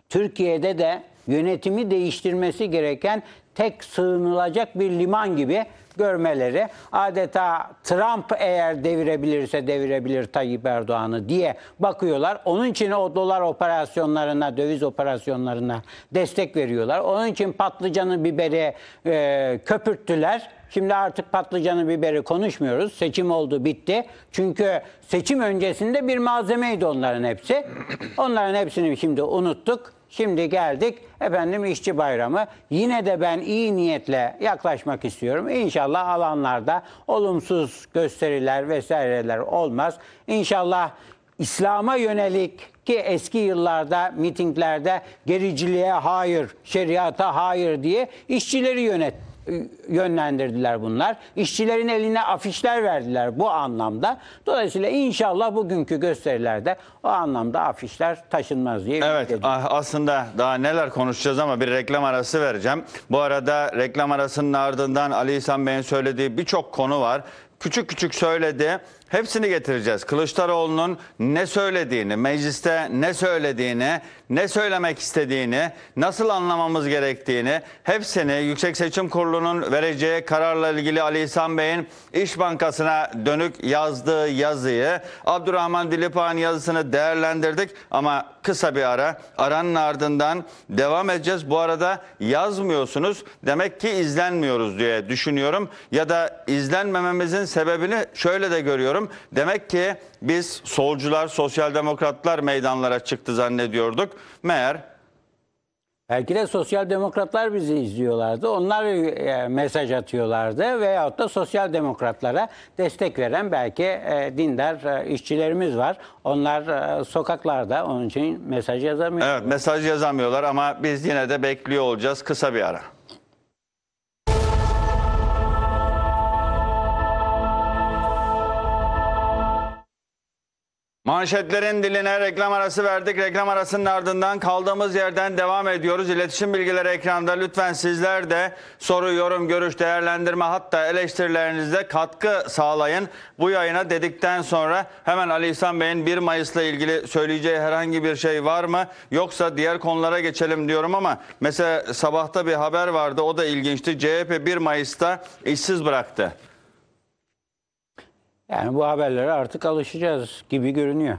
Türkiye'de de yönetimi değiştirmesi gereken tek sığınılacak bir liman gibi görmeleri adeta Trump eğer devirebilirse devirebilir Tayyip Erdoğan'ı diye bakıyorlar. Onun için o dolar operasyonlarına, döviz operasyonlarına destek veriyorlar. Onun için patlıcanı biberi e, köpürttüler. Şimdi artık patlıcanı biberi konuşmuyoruz. Seçim oldu bitti. Çünkü seçim öncesinde bir malzemeydi onların hepsi. Onların hepsini şimdi unuttuk. Şimdi geldik efendim işçi bayramı. Yine de ben iyi niyetle yaklaşmak istiyorum. İnşallah alanlarda olumsuz gösteriler vesaireler olmaz. İnşallah İslam'a yönelik ki eski yıllarda mitinglerde gericiliğe hayır, şeriata hayır diye işçileri yönet e, yönlendirdiler bunlar. İşçilerin eline afişler verdiler bu anlamda. Dolayısıyla inşallah bugünkü gösterilerde o anlamda afişler taşınmaz diye Evet ah, aslında daha neler konuşacağız ama bir reklam arası vereceğim. Bu arada reklam arasının ardından Ali İhsan Bey'in söylediği birçok konu var küçük küçük söyledi. Hepsini getireceğiz. Kılıçdaroğlu'nun ne söylediğini, mecliste ne söylediğini, ne söylemek istediğini, nasıl anlamamız gerektiğini hepsini Yüksek Seçim Kurulu'nun vereceği kararla ilgili Ali İhsan Bey'in İş Bankası'na dönük yazdığı yazıyı, Abdurrahman Dilipak'ın yazısını değerlendirdik ama kısa bir ara. Aranın ardından devam edeceğiz. Bu arada yazmıyorsunuz. Demek ki izlenmiyoruz diye düşünüyorum. Ya da izlenmememizin sebebini şöyle de görüyorum. Demek ki biz solcular, sosyal demokratlar meydanlara çıktı zannediyorduk. Meğer Belki de sosyal demokratlar bizi izliyorlardı. Onlar e, mesaj atıyorlardı veyahut da sosyal demokratlara destek veren belki e, dindar e, işçilerimiz var. Onlar sokaklarda onun için mesaj yazamıyorlar. Evet mesaj yazamıyorlar ama biz yine de bekliyor olacağız kısa bir ara. Manşetlerin diline reklam arası verdik. Reklam arasının ardından kaldığımız yerden devam ediyoruz. İletişim bilgileri ekranda. Lütfen sizler de soru, yorum, görüş, değerlendirme hatta eleştirilerinizde katkı sağlayın. Bu yayına dedikten sonra hemen Ali İhsan Bey'in 1 Mayıs'la ilgili söyleyeceği herhangi bir şey var mı? Yoksa diğer konulara geçelim diyorum ama mesela sabahta bir haber vardı. O da ilginçti. CHP 1 Mayıs'ta işsiz bıraktı. Yani bu haberlere artık alışacağız gibi görünüyor.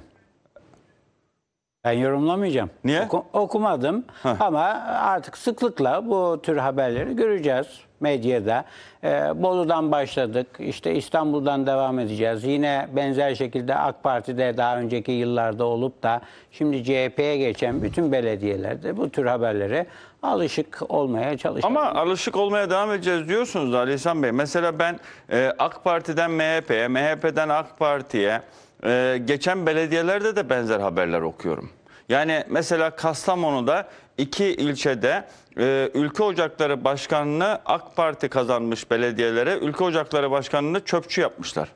Ben yorumlamayacağım. Niye? Oku, okumadım Heh. ama artık sıklıkla bu tür haberleri göreceğiz medyada. Ee, Bolu'dan başladık, işte İstanbul'dan devam edeceğiz. Yine benzer şekilde AK Parti'de daha önceki yıllarda olup da şimdi CHP'ye geçen bütün belediyelerde bu tür haberleri alışık olmaya çalışalım. Ama alışık olmaya devam edeceğiz diyorsunuz da Ali İhsan Bey. Mesela ben e, AK Parti'den MHP'ye, MHP'den AK Parti'ye e, geçen belediyelerde de benzer haberler okuyorum. Yani mesela Kastamonu'da iki ilçede e, Ülke Ocakları Başkanlığı AK Parti kazanmış belediyelere Ülke Ocakları Başkanlığı çöpçü yapmışlar.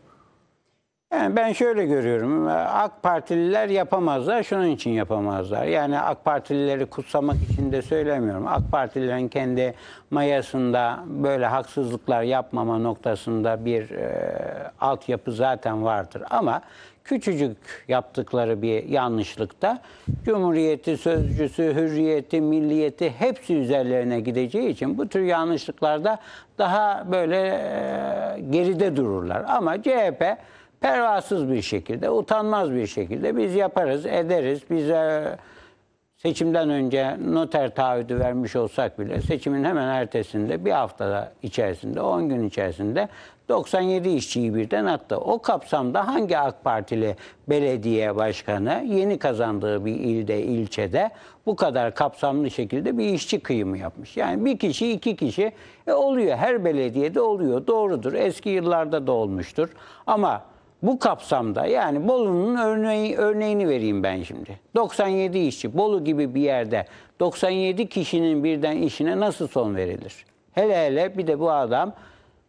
Yani ben şöyle görüyorum. E, AK Partililer yapamazlar. Şunun için yapamazlar. Yani AK Partilileri kutsamak için de söylemiyorum. AK Partililerin kendi mayasında böyle haksızlıklar yapmama noktasında bir e, altyapı zaten vardır. Ama küçücük yaptıkları bir yanlışlıkta Cumhuriyeti, Sözcüsü, Hürriyeti, Milliyeti hepsi üzerlerine gideceği için bu tür yanlışlıklarda daha böyle e, geride dururlar. Ama CHP pervasız bir şekilde, utanmaz bir şekilde biz yaparız, ederiz. Biz e, seçimden önce noter taahhüdü vermiş olsak bile seçimin hemen ertesinde bir hafta içerisinde 10 gün içerisinde 97 işçiyi birden attı. O kapsamda hangi AK Partili belediye başkanı yeni kazandığı bir ilde, ilçede bu kadar kapsamlı şekilde bir işçi kıyımı yapmış? Yani bir kişi, iki kişi e oluyor. Her belediyede oluyor. Doğrudur. Eski yıllarda da olmuştur. Ama bu kapsamda yani Bolu'nun örneği, örneğini vereyim ben şimdi. 97 işçi Bolu gibi bir yerde 97 kişinin birden işine nasıl son verilir? Hele hele bir de bu adam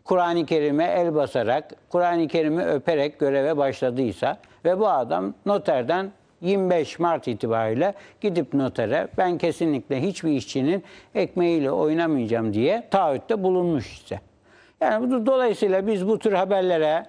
Kur'an-ı Kerim'e el basarak, Kur'an-ı Kerim'i öperek göreve başladıysa ve bu adam noterden 25 Mart itibariyle gidip notere ben kesinlikle hiçbir işçinin ekmeğiyle oynamayacağım diye taahhütte bulunmuş ise. Yani bu, dolayısıyla biz bu tür haberlere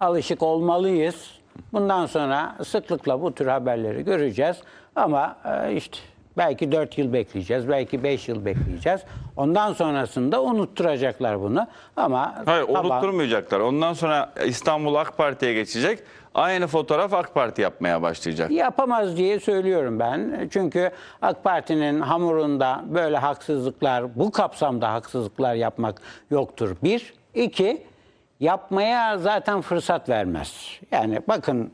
alışık olmalıyız. Bundan sonra sıklıkla bu tür haberleri göreceğiz. Ama e, işte belki 4 yıl bekleyeceğiz, belki 5 yıl bekleyeceğiz. Ondan sonrasında unutturacaklar bunu ama... Hayır sabah... unutturmayacaklar. Ondan sonra İstanbul AK Parti'ye geçecek. Aynı fotoğraf AK Parti yapmaya başlayacak. Yapamaz diye söylüyorum ben. Çünkü AK Parti'nin hamurunda böyle haksızlıklar, bu kapsamda haksızlıklar yapmak yoktur. Bir, iki yapmaya zaten fırsat vermez. Yani bakın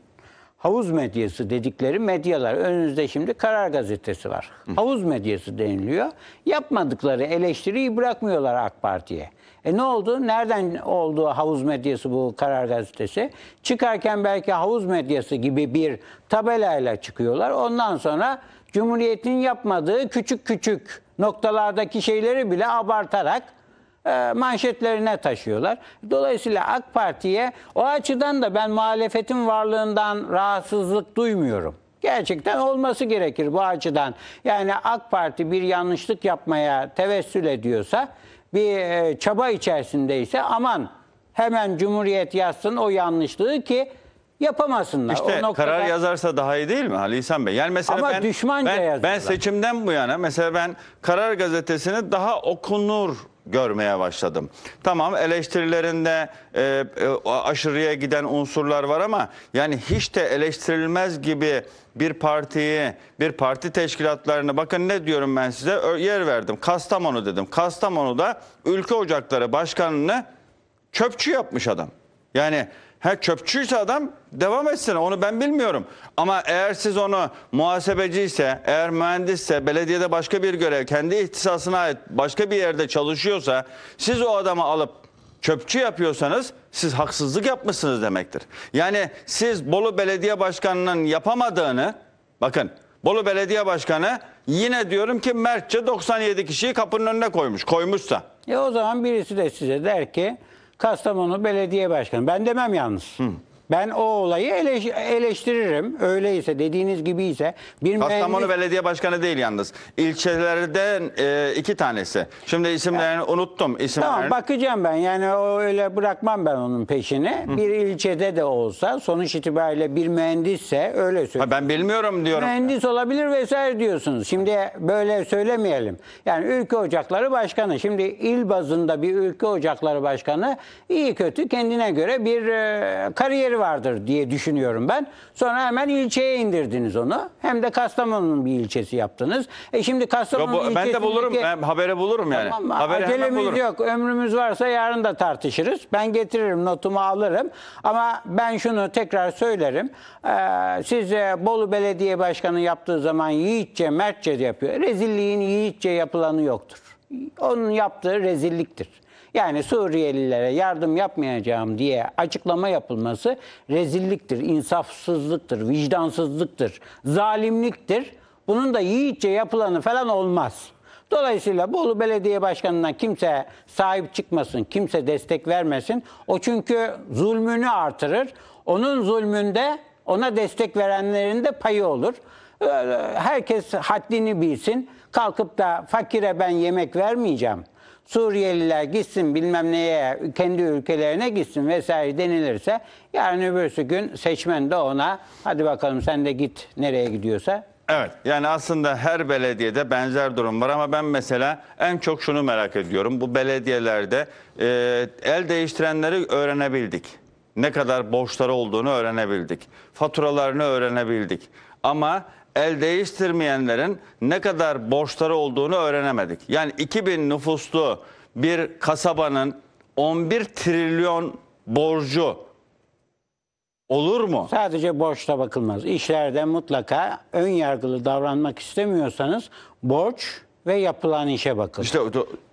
havuz medyası dedikleri medyalar. Önünüzde şimdi Karar Gazetesi var. Havuz medyası deniliyor. Yapmadıkları eleştiriyi bırakmıyorlar AK Parti'ye. E ne oldu? Nereden oldu havuz medyası bu Karar Gazetesi? Çıkarken belki havuz medyası gibi bir tabelayla çıkıyorlar. Ondan sonra Cumhuriyet'in yapmadığı küçük küçük noktalardaki şeyleri bile abartarak e, manşetlerine taşıyorlar. Dolayısıyla AK Parti'ye o açıdan da ben muhalefetin varlığından rahatsızlık duymuyorum. Gerçekten olması gerekir bu açıdan. Yani AK Parti bir yanlışlık yapmaya tevessül ediyorsa, bir e, çaba içerisindeyse aman hemen Cumhuriyet yazsın o yanlışlığı ki yapamasınlar. İşte o noktada... karar yazarsa daha iyi değil mi Ali İhsan Bey? Yani mesela Ama ben, düşmanca ben, yazıyorlar. ben seçimden bu yana mesela ben Karar Gazetesi'ni daha okunur görmeye başladım. Tamam eleştirilerinde e, e aşırıya giden unsurlar var ama yani hiç de eleştirilmez gibi bir partiyi, bir parti teşkilatlarını bakın ne diyorum ben size yer verdim. Kastamonu dedim. Kastamonu'da Ülke Ocakları Başkanı'nı çöpçü yapmış adam. Yani He çöpçüyse adam devam etsin onu ben bilmiyorum. Ama eğer siz onu muhasebeci ise, eğer mühendisse, belediyede başka bir görev, kendi ihtisasına ait başka bir yerde çalışıyorsa siz o adamı alıp çöpçü yapıyorsanız siz haksızlık yapmışsınız demektir. Yani siz Bolu Belediye Başkanı'nın yapamadığını bakın Bolu Belediye Başkanı yine diyorum ki Mertçe 97 kişiyi kapının önüne koymuş. Koymuşsa. Ya e, o zaman birisi de size der ki Kastamonu Belediye Başkanı. Ben demem yalnız. Hı. Ben o olayı eleş, eleştiririm. Öyleyse dediğiniz gibi ise bir Kastamonu mühendis... Belediye Başkanı değil yalnız. İlçelerden e, iki tanesi. Şimdi isimlerini yani, unuttum. Isimlerini... Tamam bakacağım ben. Yani o öyle bırakmam ben onun peşini. Hı. Bir ilçede de olsa sonuç itibariyle bir mühendisse öyle söylüyorum. ben bilmiyorum diyorum. Mühendis olabilir vesaire diyorsunuz. Şimdi böyle söylemeyelim. Yani Ülke Ocakları Başkanı. Şimdi il bazında bir Ülke Ocakları Başkanı iyi kötü kendine göre bir e, kariyeri sebepleri vardır diye düşünüyorum ben. Sonra hemen ilçeye indirdiniz onu. Hem de Kastamonu'nun bir ilçesi yaptınız. E şimdi Kastamonu'nun ilçesindeki... Ben de bulurum, ben habere bulurum yani. Tamam, habere acelemiz bulurum. yok, ömrümüz varsa yarın da tartışırız. Ben getiririm, notumu alırım. Ama ben şunu tekrar söylerim. Ee, siz e, Bolu Belediye Başkanı yaptığı zaman yiğitçe, mertçe yapıyor. Rezilliğin yiğitçe yapılanı yoktur. Onun yaptığı rezilliktir. Yani Suriyelilere yardım yapmayacağım diye açıklama yapılması rezilliktir, insafsızlıktır, vicdansızlıktır, zalimliktir. Bunun da yiğitçe yapılanı falan olmaz. Dolayısıyla Bolu Belediye Başkanı'na kimse sahip çıkmasın, kimse destek vermesin. O çünkü zulmünü artırır. Onun zulmünde ona destek verenlerin de payı olur. Herkes haddini bilsin. Kalkıp da fakire ben yemek vermeyeceğim.'' Suriyeliler gitsin bilmem neye kendi ülkelerine gitsin vesaire denilirse yarın öbürsü gün seçmen de ona hadi bakalım sen de git nereye gidiyorsa Evet yani aslında her belediyede benzer durum var ama ben mesela en çok şunu merak ediyorum. Bu belediyelerde e, el değiştirenleri öğrenebildik. Ne kadar borçları olduğunu öğrenebildik. Faturalarını öğrenebildik. Ama el değiştirmeyenlerin ne kadar borçları olduğunu öğrenemedik. Yani 2000 nüfuslu bir kasabanın 11 trilyon borcu olur mu? Sadece borçta bakılmaz. İşlerde mutlaka ön yargılı davranmak istemiyorsanız borç ve yapılan işe bakılır. İşte o...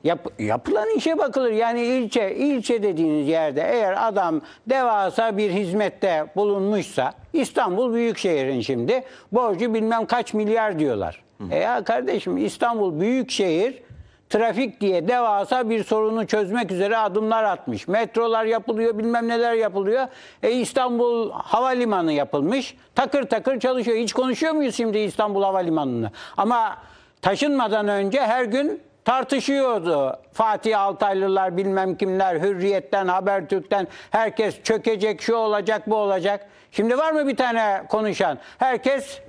Yap, yapılan işe bakılır. Yani ilçe ilçe dediğiniz yerde eğer adam devasa bir hizmette bulunmuşsa İstanbul Büyükşehir'in şimdi borcu bilmem kaç milyar diyorlar. Hı. E ya kardeşim İstanbul Büyükşehir trafik diye devasa bir sorunu çözmek üzere adımlar atmış. Metrolar yapılıyor, bilmem neler yapılıyor. E İstanbul Havalimanı yapılmış. Takır takır çalışıyor. Hiç konuşuyor muyuz şimdi İstanbul Havalimanı'nı? Ama taşınmadan önce her gün tartışıyordu. Fatih Altaylılar bilmem kimler Hürriyet'ten, Habertürk'ten herkes çökecek, şu olacak, bu olacak. Şimdi var mı bir tane konuşan? Herkes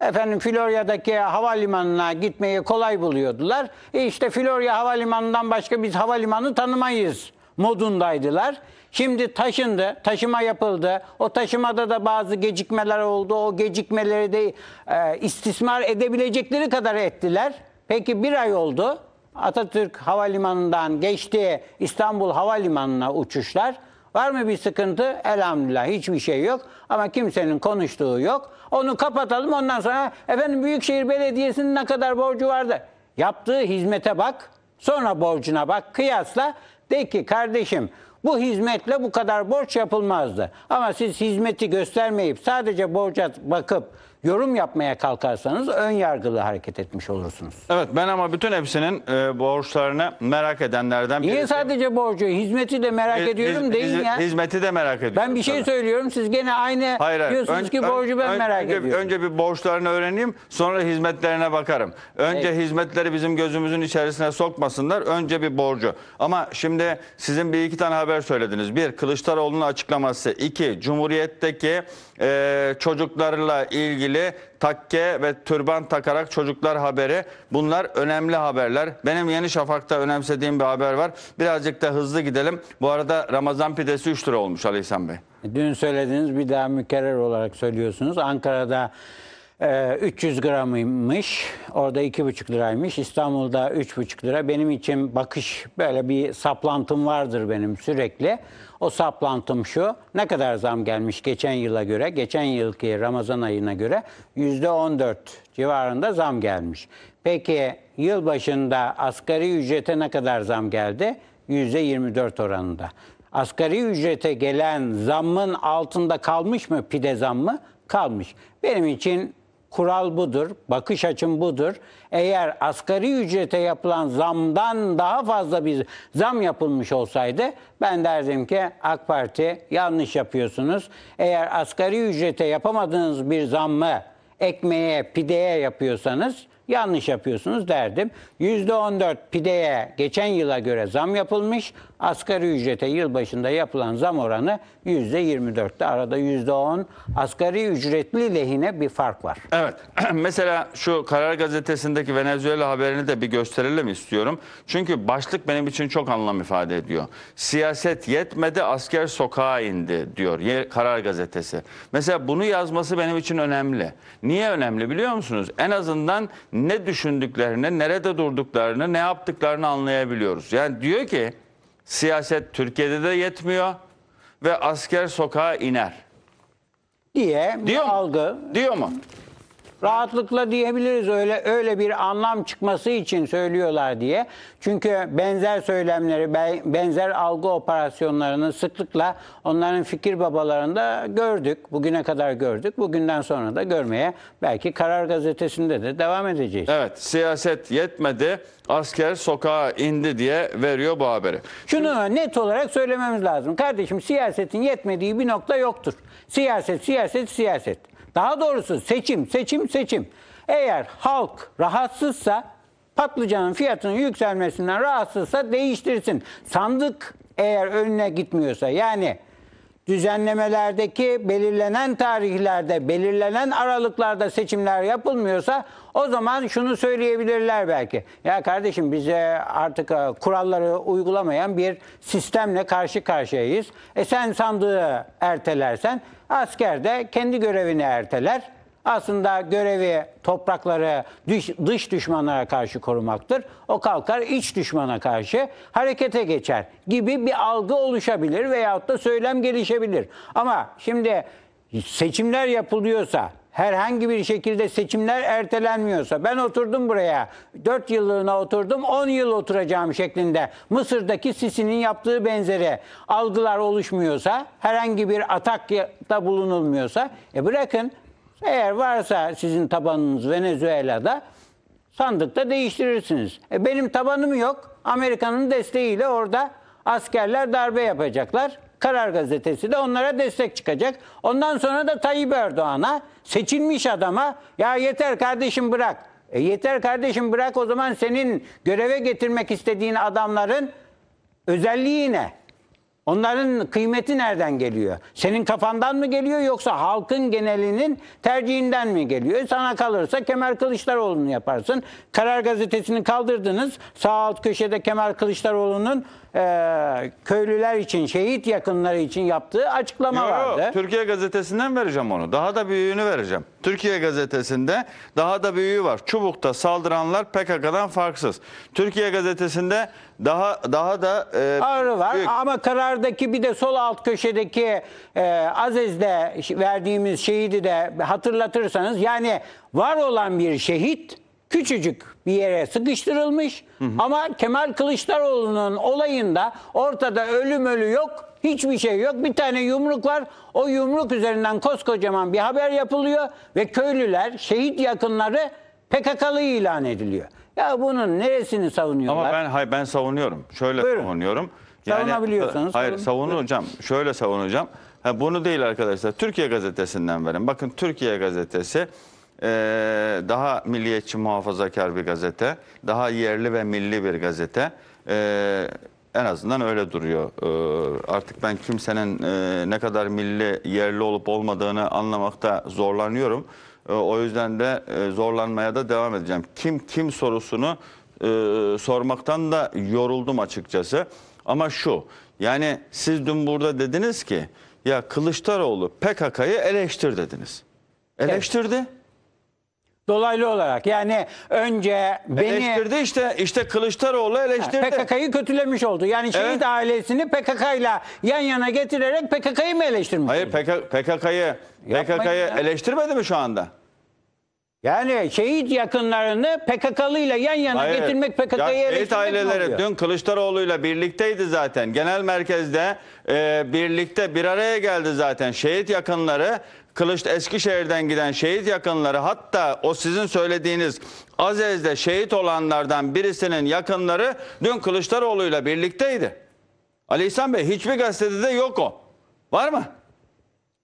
efendim Florya'daki havalimanına gitmeyi kolay buluyordular. E işte Florya havalimanından başka biz havalimanı tanımayız modundaydılar. Şimdi taşındı, taşıma yapıldı. O taşımada da bazı gecikmeler oldu. O gecikmeleri de e, istismar edebilecekleri kadar ettiler. Peki bir ay oldu. Atatürk Havalimanı'ndan geçti İstanbul Havalimanı'na uçuşlar. Var mı bir sıkıntı? Elhamdülillah hiçbir şey yok. Ama kimsenin konuştuğu yok. Onu kapatalım ondan sonra efendim Büyükşehir Belediyesi'nin ne kadar borcu vardı? Yaptığı hizmete bak. Sonra borcuna bak. Kıyasla de ki kardeşim bu hizmetle bu kadar borç yapılmazdı. Ama siz hizmeti göstermeyip sadece borca bakıp yorum yapmaya kalkarsanız ön yargılı hareket etmiş olursunuz. Evet ben ama bütün hepsinin e, borçlarını merak edenlerden birisi. Niye sadece borcu? Hizmeti de merak Hiz, ediyorum hiz, deyin hiz, ya. Hizmeti de merak ediyorum. Ben bir şey tabii. söylüyorum siz gene aynı hayır, hayır. diyorsunuz önce, ki borcu ben önce, merak önce, ediyorum. Önce bir borçlarını öğreneyim sonra hizmetlerine bakarım. Önce evet. hizmetleri bizim gözümüzün içerisine sokmasınlar. Önce bir borcu. Ama şimdi sizin bir iki tane haber söylediniz. Bir Kılıçdaroğlu'nun açıklaması. iki Cumhuriyet'teki e, çocuklarla ilgili takke ve türban takarak çocuklar haberi bunlar önemli haberler. Benim Yeni Şafak'ta önemsediğim bir haber var. Birazcık da hızlı gidelim. Bu arada Ramazan pidesi 3 lira olmuş Ali İhsan Bey. E, dün söylediniz bir daha mükerrer olarak söylüyorsunuz. Ankara'da 300 e, gramıymış. Orada 2,5 liraymış. İstanbul'da 3,5 lira. Benim için bakış böyle bir saplantım vardır benim sürekli. O saplantım şu. Ne kadar zam gelmiş geçen yıla göre? Geçen yılki Ramazan ayına göre %14 civarında zam gelmiş. Peki yıl başında asgari ücrete ne kadar zam geldi? %24 oranında. Asgari ücrete gelen zammın altında kalmış mı pide zammı? Kalmış. Benim için Kural budur, bakış açım budur. Eğer asgari ücrete yapılan zamdan daha fazla bir zam yapılmış olsaydı ben derdim ki AK Parti yanlış yapıyorsunuz. Eğer asgari ücrete yapamadığınız bir zammı ekmeğe, pideye yapıyorsanız yanlış yapıyorsunuz derdim. %14 pideye geçen yıla göre zam yapılmış. Asgari ücrete yılbaşında yapılan zam oranı %24'te. Arada %10 asgari ücretli lehine bir fark var. Evet. Mesela şu Karar Gazetesi'ndeki Venezuela haberini de bir gösterelim istiyorum. Çünkü başlık benim için çok anlam ifade ediyor. Siyaset yetmedi, asker sokağa indi diyor Karar Gazetesi. Mesela bunu yazması benim için önemli. Niye önemli biliyor musunuz? En azından ne düşündüklerini, nerede durduklarını, ne yaptıklarını anlayabiliyoruz. Yani diyor ki Siyaset Türkiye'de de yetmiyor ve asker sokağa iner. Diye Diyor algı. Diyor mu? rahatlıkla diyebiliriz öyle öyle bir anlam çıkması için söylüyorlar diye. Çünkü benzer söylemleri, benzer algı operasyonlarını sıklıkla onların fikir babalarında gördük. Bugüne kadar gördük. Bugünden sonra da görmeye belki Karar Gazetesi'nde de devam edeceğiz. Evet, siyaset yetmedi. Asker sokağa indi diye veriyor bu haberi. Şunu net olarak söylememiz lazım. Kardeşim siyasetin yetmediği bir nokta yoktur. Siyaset, siyaset, siyaset. Daha doğrusu seçim, seçim, seçim. Eğer halk rahatsızsa patlıcanın fiyatının yükselmesinden rahatsızsa değiştirsin. Sandık eğer önüne gitmiyorsa yani düzenlemelerdeki belirlenen tarihlerde, belirlenen aralıklarda seçimler yapılmıyorsa o zaman şunu söyleyebilirler belki. Ya kardeşim bize artık e, kuralları uygulamayan bir sistemle karşı karşıyayız. E sen sandığı ertelersen asker de kendi görevini erteler aslında görevi toprakları dış düşmanlara karşı korumaktır. O kalkar iç düşmana karşı harekete geçer gibi bir algı oluşabilir veyahut da söylem gelişebilir. Ama şimdi seçimler yapılıyorsa herhangi bir şekilde seçimler ertelenmiyorsa ben oturdum buraya 4 yıllığına oturdum 10 yıl oturacağım şeklinde Mısır'daki Sisi'nin yaptığı benzeri algılar oluşmuyorsa herhangi bir atakta bulunulmuyorsa e bırakın eğer varsa sizin tabanınız Venezuela'da sandıkta değiştirirsiniz. E benim tabanım yok. Amerika'nın desteğiyle orada askerler darbe yapacaklar. Karar gazetesi de onlara destek çıkacak. Ondan sonra da Tayyip Erdoğan'a seçilmiş adama ya yeter kardeşim bırak. E yeter kardeşim bırak o zaman senin göreve getirmek istediğin adamların özelliği ne? Onların kıymeti nereden geliyor? Senin kafandan mı geliyor yoksa halkın genelinin tercihinden mi geliyor? E, sana kalırsa Kemal Kılıçdaroğlu'nu yaparsın. Karar gazetesini kaldırdınız. Sağ alt köşede Kemal Kılıçdaroğlu'nun e, köylüler için, şehit yakınları için yaptığı açıklama Yo, vardı. Türkiye Gazetesi'nden vereceğim onu. Daha da büyüğünü vereceğim. Türkiye Gazetesi'nde daha da büyüğü var. Çubuk'ta saldıranlar PKK'dan farksız. Türkiye Gazetesi'nde daha daha da e, ağrı var büyük. ama karardaki bir de sol alt köşedeki e, Aziz'de verdiğimiz şehidi de hatırlatırsanız yani var olan bir şehit küçücük bir yere sıkıştırılmış hı hı. ama Kemal Kılıçdaroğlu'nun olayında ortada ölüm ölü yok. Hiçbir şey yok. Bir tane yumruk var. O yumruk üzerinden koskocaman bir haber yapılıyor ve köylüler, şehit yakınları PKK'lı ilan ediliyor. Ya bunun neresini savunuyorlar? Ama ben hayır ben savunuyorum. Şöyle Buyurun. savunuyorum. Yani, Savunabiliyorsanız. Hayır savunacağım. Şöyle savunacağım. Ha, bunu değil arkadaşlar. Türkiye gazetesinden verin. Bakın Türkiye gazetesi ee, daha milliyetçi muhafazakar bir gazete, daha yerli ve milli bir gazete. Ee, en azından öyle duruyor. Ee, artık ben kimsenin e, ne kadar milli, yerli olup olmadığını anlamakta zorlanıyorum. o yüzden de e, zorlanmaya da devam edeceğim. Kim kim sorusunu e, sormaktan da yoruldum açıkçası. Ama şu, yani siz dün burada dediniz ki, ya Kılıçdaroğlu PKK'yı eleştir dediniz. Eleştirdi. Evet. Dolaylı olarak yani önce beni eleştirdi işte işte Kılıçdaroğlu eleştirdi. PKK'yı kötülemiş oldu. Yani şehit Evet. ailesini PKK ile yan yana getirerek PKK'yı mı eleştirmiş? Hayır PKK'yı PKK'yı ya. eleştirmedi mi şu anda? Yani şehit yakınlarını PKK'lı ile yan yana Hayır. getirmek PKK'yı şehit eleştirmek mi aileleri oluyor? dün Kılıçdaroğlu'yla birlikteydi zaten. Genel merkezde e, birlikte bir araya geldi zaten. Şehit yakınları Kılıç Eskişehir'den giden şehit yakınları hatta o sizin söylediğiniz Azez'de şehit olanlardan birisinin yakınları dün Kılıçdaroğlu'yla birlikteydi. Ali İhsan Bey hiçbir gazetede de yok o. Var mı?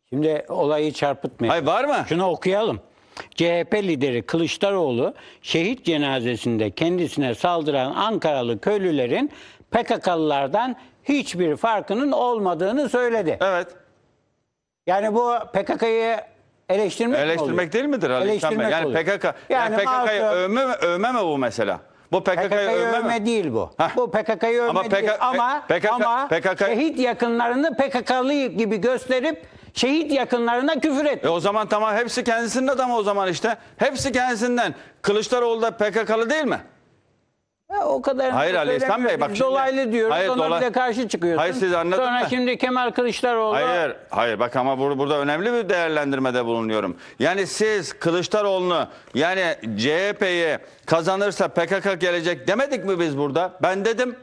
Şimdi olayı çarpıtmayın. Hayır var mı? Şunu okuyalım. CHP lideri Kılıçdaroğlu şehit cenazesinde kendisine saldıran Ankaralı köylülerin PKK'lılardan hiçbir farkının olmadığını söyledi. Evet. Yani bu PKK'yı eleştirmek Eleştirmek değil midir Ali İhsan Eleştirmek Bey? Yani oluyor. PKK, yani Yani PKK'yı övme, övme mi bu mesela? Bu PKK'yı PKK'yı övme, övme mi? değil bu. Heh. Bu PKK'yı övme Ama PK değil ama, PKK ama PKK şehit yakınlarını PKK'lı gibi gösterip şehit yakınlarına küfür etti. E o zaman tamam hepsi kendisinin adamı o zaman işte. Hepsi kendisinden. Kılıçdaroğlu da PKK'lı değil mi? o kadar Hayır Ali İhsan Bey, bak şimdi- diyoruz Hayır, ona dola- bir de karşı çıkıyorsun. Hayır, siz anladın Sonra mı? şimdi Kemal Kılıçdaroğlu Hayır, hayır. Bak ama bur- burada önemli bir değerlendirmede bulunuyorum. Yani siz Kılıçdaroğlu'nu yani CHP'yi kazanırsa PKK gelecek demedik mi biz burada? Ben dedim.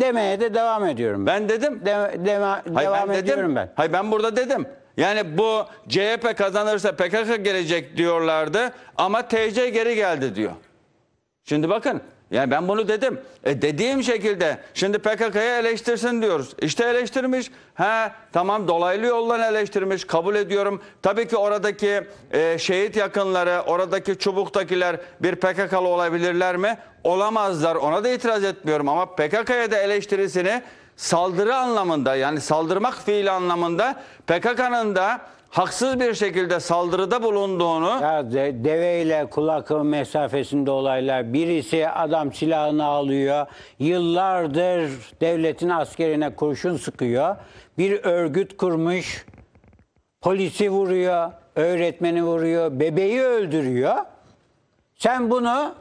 demeye de devam ediyorum. Ben dedim. De- dema- Hayır, devam ben ediyorum dedim. ben. Hayır ben burada dedim. Yani bu CHP kazanırsa PKK gelecek diyorlardı ama TC geri geldi diyor. Şimdi bakın yani ben bunu dedim. E dediğim şekilde şimdi PKK'ya eleştirsin diyoruz. İşte eleştirmiş. Ha tamam dolaylı yoldan eleştirmiş. Kabul ediyorum. Tabii ki oradaki e, şehit yakınları, oradaki çubuktakiler bir PKK'lı olabilirler mi? Olamazlar. Ona da itiraz etmiyorum ama PKK'ya da eleştirisini saldırı anlamında yani saldırmak fiili anlamında PKK'nın da haksız bir şekilde saldırıda bulunduğunu Ya de- deveyle kulak mesafesinde olaylar. Birisi adam silahını alıyor. Yıllardır devletin askerine kurşun sıkıyor. Bir örgüt kurmuş. Polisi vuruyor, öğretmeni vuruyor, bebeği öldürüyor. Sen bunu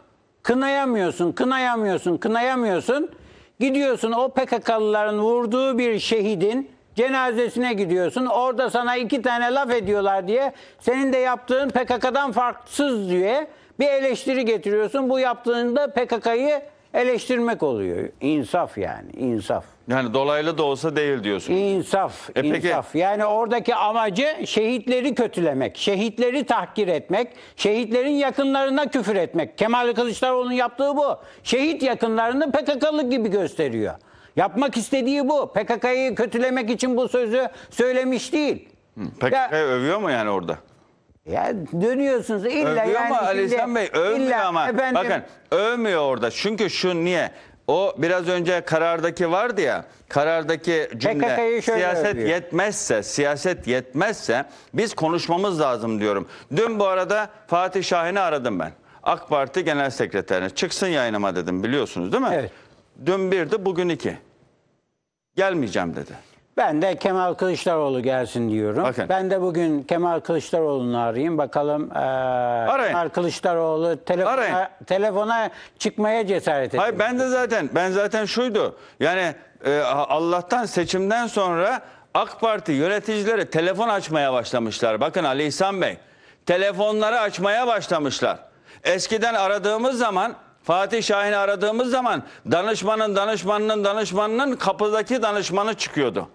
kınayamıyorsun, kınayamıyorsun, kınayamıyorsun. Gidiyorsun o PKK'lıların vurduğu bir şehidin Cenazesine gidiyorsun. Orada sana iki tane laf ediyorlar diye senin de yaptığın PKK'dan farksız diye bir eleştiri getiriyorsun. Bu yaptığında PKK'yı eleştirmek oluyor. İnsaf yani, insaf. Yani dolaylı da olsa değil diyorsun. İnsaf, e insaf. Peki... Yani oradaki amacı şehitleri kötülemek, şehitleri tahkir etmek, şehitlerin yakınlarına küfür etmek. Kemal Kılıçdaroğlu'nun yaptığı bu. Şehit yakınlarını PKK'lık gibi gösteriyor. Yapmak istediği bu. PKK'yı kötülemek için bu sözü söylemiş değil. PKK'yı övüyor mu yani orada? Ya dönüyorsunuz illa övüyor yani. Ama Ali Bey övmüyor illa, ama. Efendim, Bakın övmüyor orada. Çünkü şu niye? O biraz önce karardaki vardı ya. Karardaki cümle siyaset övüyor. yetmezse, siyaset yetmezse biz konuşmamız lazım diyorum. Dün bu arada Fatih Şahin'i aradım ben. AK Parti Genel Sekreterine çıksın yayınıma dedim biliyorsunuz değil mi? Evet. Dün birdi bugün iki. Gelmeyeceğim dedi. Ben de Kemal Kılıçdaroğlu gelsin diyorum. Bakın. Ben de bugün Kemal Kılıçdaroğlu'nu arayayım. Bakalım e, Arayın. Kemal Kılıçdaroğlu telefona, Arayın. telefona çıkmaya cesaret ediyor. Hayır ben de zaten ben zaten şuydu. Yani e, Allah'tan seçimden sonra AK Parti yöneticileri telefon açmaya başlamışlar. Bakın Ali İhsan Bey telefonları açmaya başlamışlar. Eskiden aradığımız zaman Fatih Şahin'i aradığımız zaman danışmanın danışmanının danışmanının kapıdaki danışmanı çıkıyordu.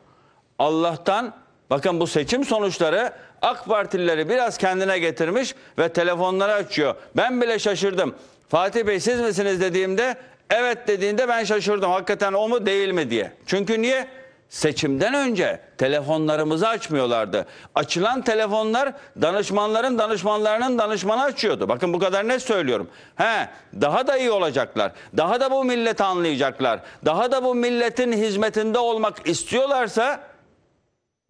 Allah'tan bakın bu seçim sonuçları AK Partilileri biraz kendine getirmiş ve telefonları açıyor. Ben bile şaşırdım. Fatih Bey siz misiniz dediğimde evet dediğinde ben şaşırdım. Hakikaten o mu değil mi diye. Çünkü niye? seçimden önce telefonlarımızı açmıyorlardı. Açılan telefonlar danışmanların danışmanlarının danışmanı açıyordu. Bakın bu kadar ne söylüyorum. He, daha da iyi olacaklar. Daha da bu milleti anlayacaklar. Daha da bu milletin hizmetinde olmak istiyorlarsa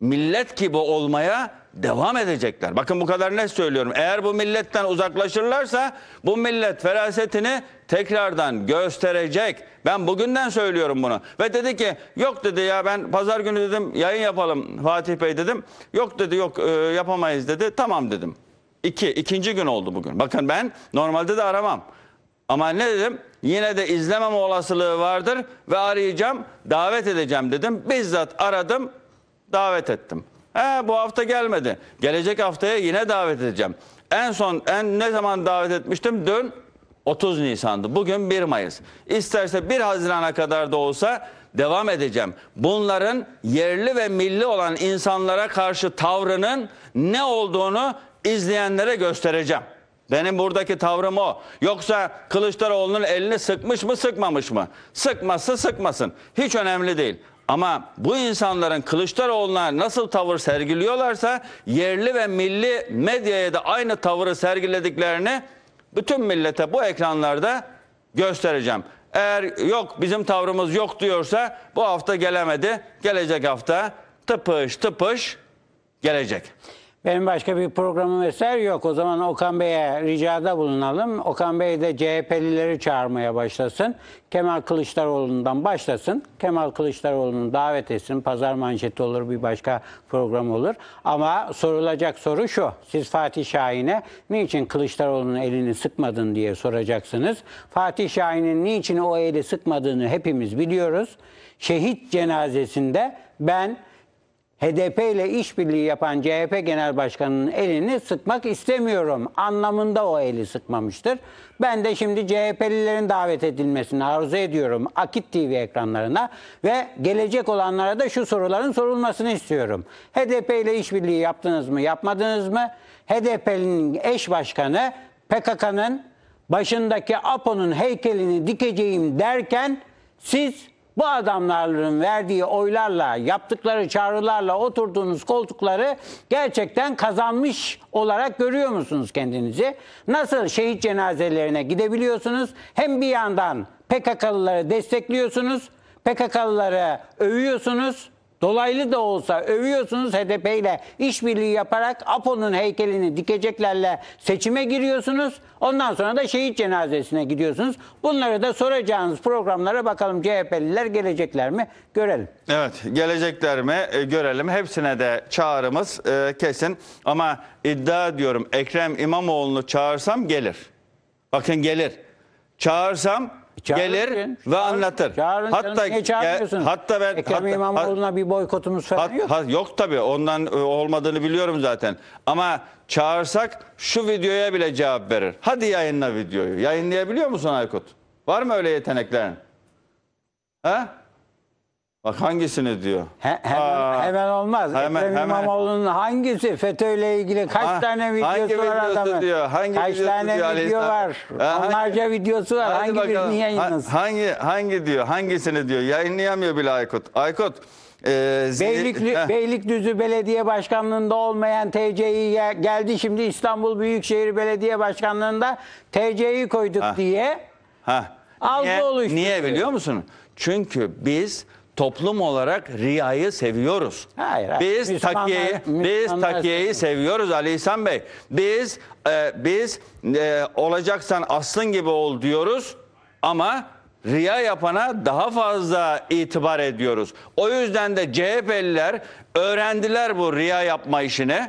millet gibi olmaya devam edecekler. Bakın bu kadar ne söylüyorum. Eğer bu milletten uzaklaşırlarsa bu millet ferasetini tekrardan gösterecek. Ben bugünden söylüyorum bunu. Ve dedi ki yok dedi ya ben pazar günü dedim yayın yapalım Fatih Bey dedim. Yok dedi yok e, yapamayız dedi. Tamam dedim. İki, ikinci gün oldu bugün. Bakın ben normalde de aramam. Ama ne dedim? Yine de izlemem olasılığı vardır ve arayacağım, davet edeceğim dedim. Bizzat aradım, davet ettim. He, bu hafta gelmedi. Gelecek haftaya yine davet edeceğim. En son en ne zaman davet etmiştim? Dün 30 Nisan'dı. Bugün 1 Mayıs. İsterse 1 Haziran'a kadar da olsa devam edeceğim. Bunların yerli ve milli olan insanlara karşı tavrının ne olduğunu izleyenlere göstereceğim. Benim buradaki tavrım o. Yoksa Kılıçdaroğlu'nun elini sıkmış mı sıkmamış mı? Sıkması sıkmasın. Hiç önemli değil. Ama bu insanların Kılıçdaroğlu'na nasıl tavır sergiliyorlarsa yerli ve milli medyaya da aynı tavırı sergilediklerini bütün millete bu ekranlarda göstereceğim. Eğer yok bizim tavrımız yok diyorsa bu hafta gelemedi. Gelecek hafta tıpış tıpış gelecek. Benim başka bir programım eser yok. O zaman Okan Bey'e ricada bulunalım. Okan Bey de CHP'lileri çağırmaya başlasın. Kemal Kılıçdaroğlu'ndan başlasın. Kemal Kılıçdaroğlu'nu davet etsin. Pazar manşeti olur, bir başka program olur. Ama sorulacak soru şu. Siz Fatih Şahin'e niçin Kılıçdaroğlu'nun elini sıkmadın diye soracaksınız. Fatih Şahin'in niçin o eli sıkmadığını hepimiz biliyoruz. Şehit cenazesinde ben HDP ile işbirliği yapan CHP Genel Başkanı'nın elini sıkmak istemiyorum anlamında o eli sıkmamıştır. Ben de şimdi CHP'lilerin davet edilmesini arzu ediyorum Akit TV ekranlarına ve gelecek olanlara da şu soruların sorulmasını istiyorum. HDP ile işbirliği yaptınız mı, yapmadınız mı? HDP'nin eş başkanı PKK'nın başındaki APO'nun heykelini dikeceğim derken siz bu adamların verdiği oylarla, yaptıkları çağrılarla oturduğunuz koltukları gerçekten kazanmış olarak görüyor musunuz kendinizi? Nasıl şehit cenazelerine gidebiliyorsunuz? Hem bir yandan PKK'lıları destekliyorsunuz, PKK'lıları övüyorsunuz. Dolaylı da olsa övüyorsunuz HDP ile işbirliği yaparak APO'nun heykelini dikeceklerle seçime giriyorsunuz. Ondan sonra da şehit cenazesine gidiyorsunuz. Bunları da soracağınız programlara bakalım CHP'liler gelecekler mi görelim. Evet gelecekler mi e, görelim. Hepsine de çağrımız e, kesin. Ama iddia diyorum Ekrem İmamoğlu'nu çağırsam gelir. Bakın gelir. Çağırsam gelir ve çağırın, anlatır. Çağırın, hatta şey niye hatta ben Ekrem hatta, İmamoğlu'na bir boykotumuz falan hat, yok. Hat, yok tabii. Ondan e, olmadığını biliyorum zaten. Ama çağırsak şu videoya bile cevap verir. Hadi yayınla videoyu. Yayınlayabiliyor musun Aykut? Var mı öyle yeteneklerin? Ha? Bak hangisini diyor? He, hemen, Aa, hemen olmaz. Hemen, Ekrem hemen. İmamoğlu'nun hangisi FETÖ'yle ilgili kaç ha, tane videosu var adamın? Diyor, hangi kaç tane diyor, video var? Ha, Onlarca hangi, videosu var. Hangi birini yayınlasın? Ha, hangi, hangi diyor? Hangisini diyor? Yayınlayamıyor bile Aykut. Aykut. E, Beylikli, Beylikdüzü Belediye Başkanlığı'nda olmayan TC'yi geldi şimdi İstanbul Büyükşehir Belediye Başkanlığı'nda TC'yi koyduk ha. diye. Ha. Algı niye, oluştu. Niye biliyor musun? Çünkü biz toplum olarak riyayı seviyoruz. Hayır, hayır. Biz Müslümanlar- takiyeyi biz Müslümanlar- takiyeyi seviyoruz Ali İhsan Bey. Biz e, biz e, olacaksan aslın gibi ol diyoruz ama riya yapana daha fazla itibar ediyoruz. O yüzden de CHP'liler öğrendiler bu riya yapma işini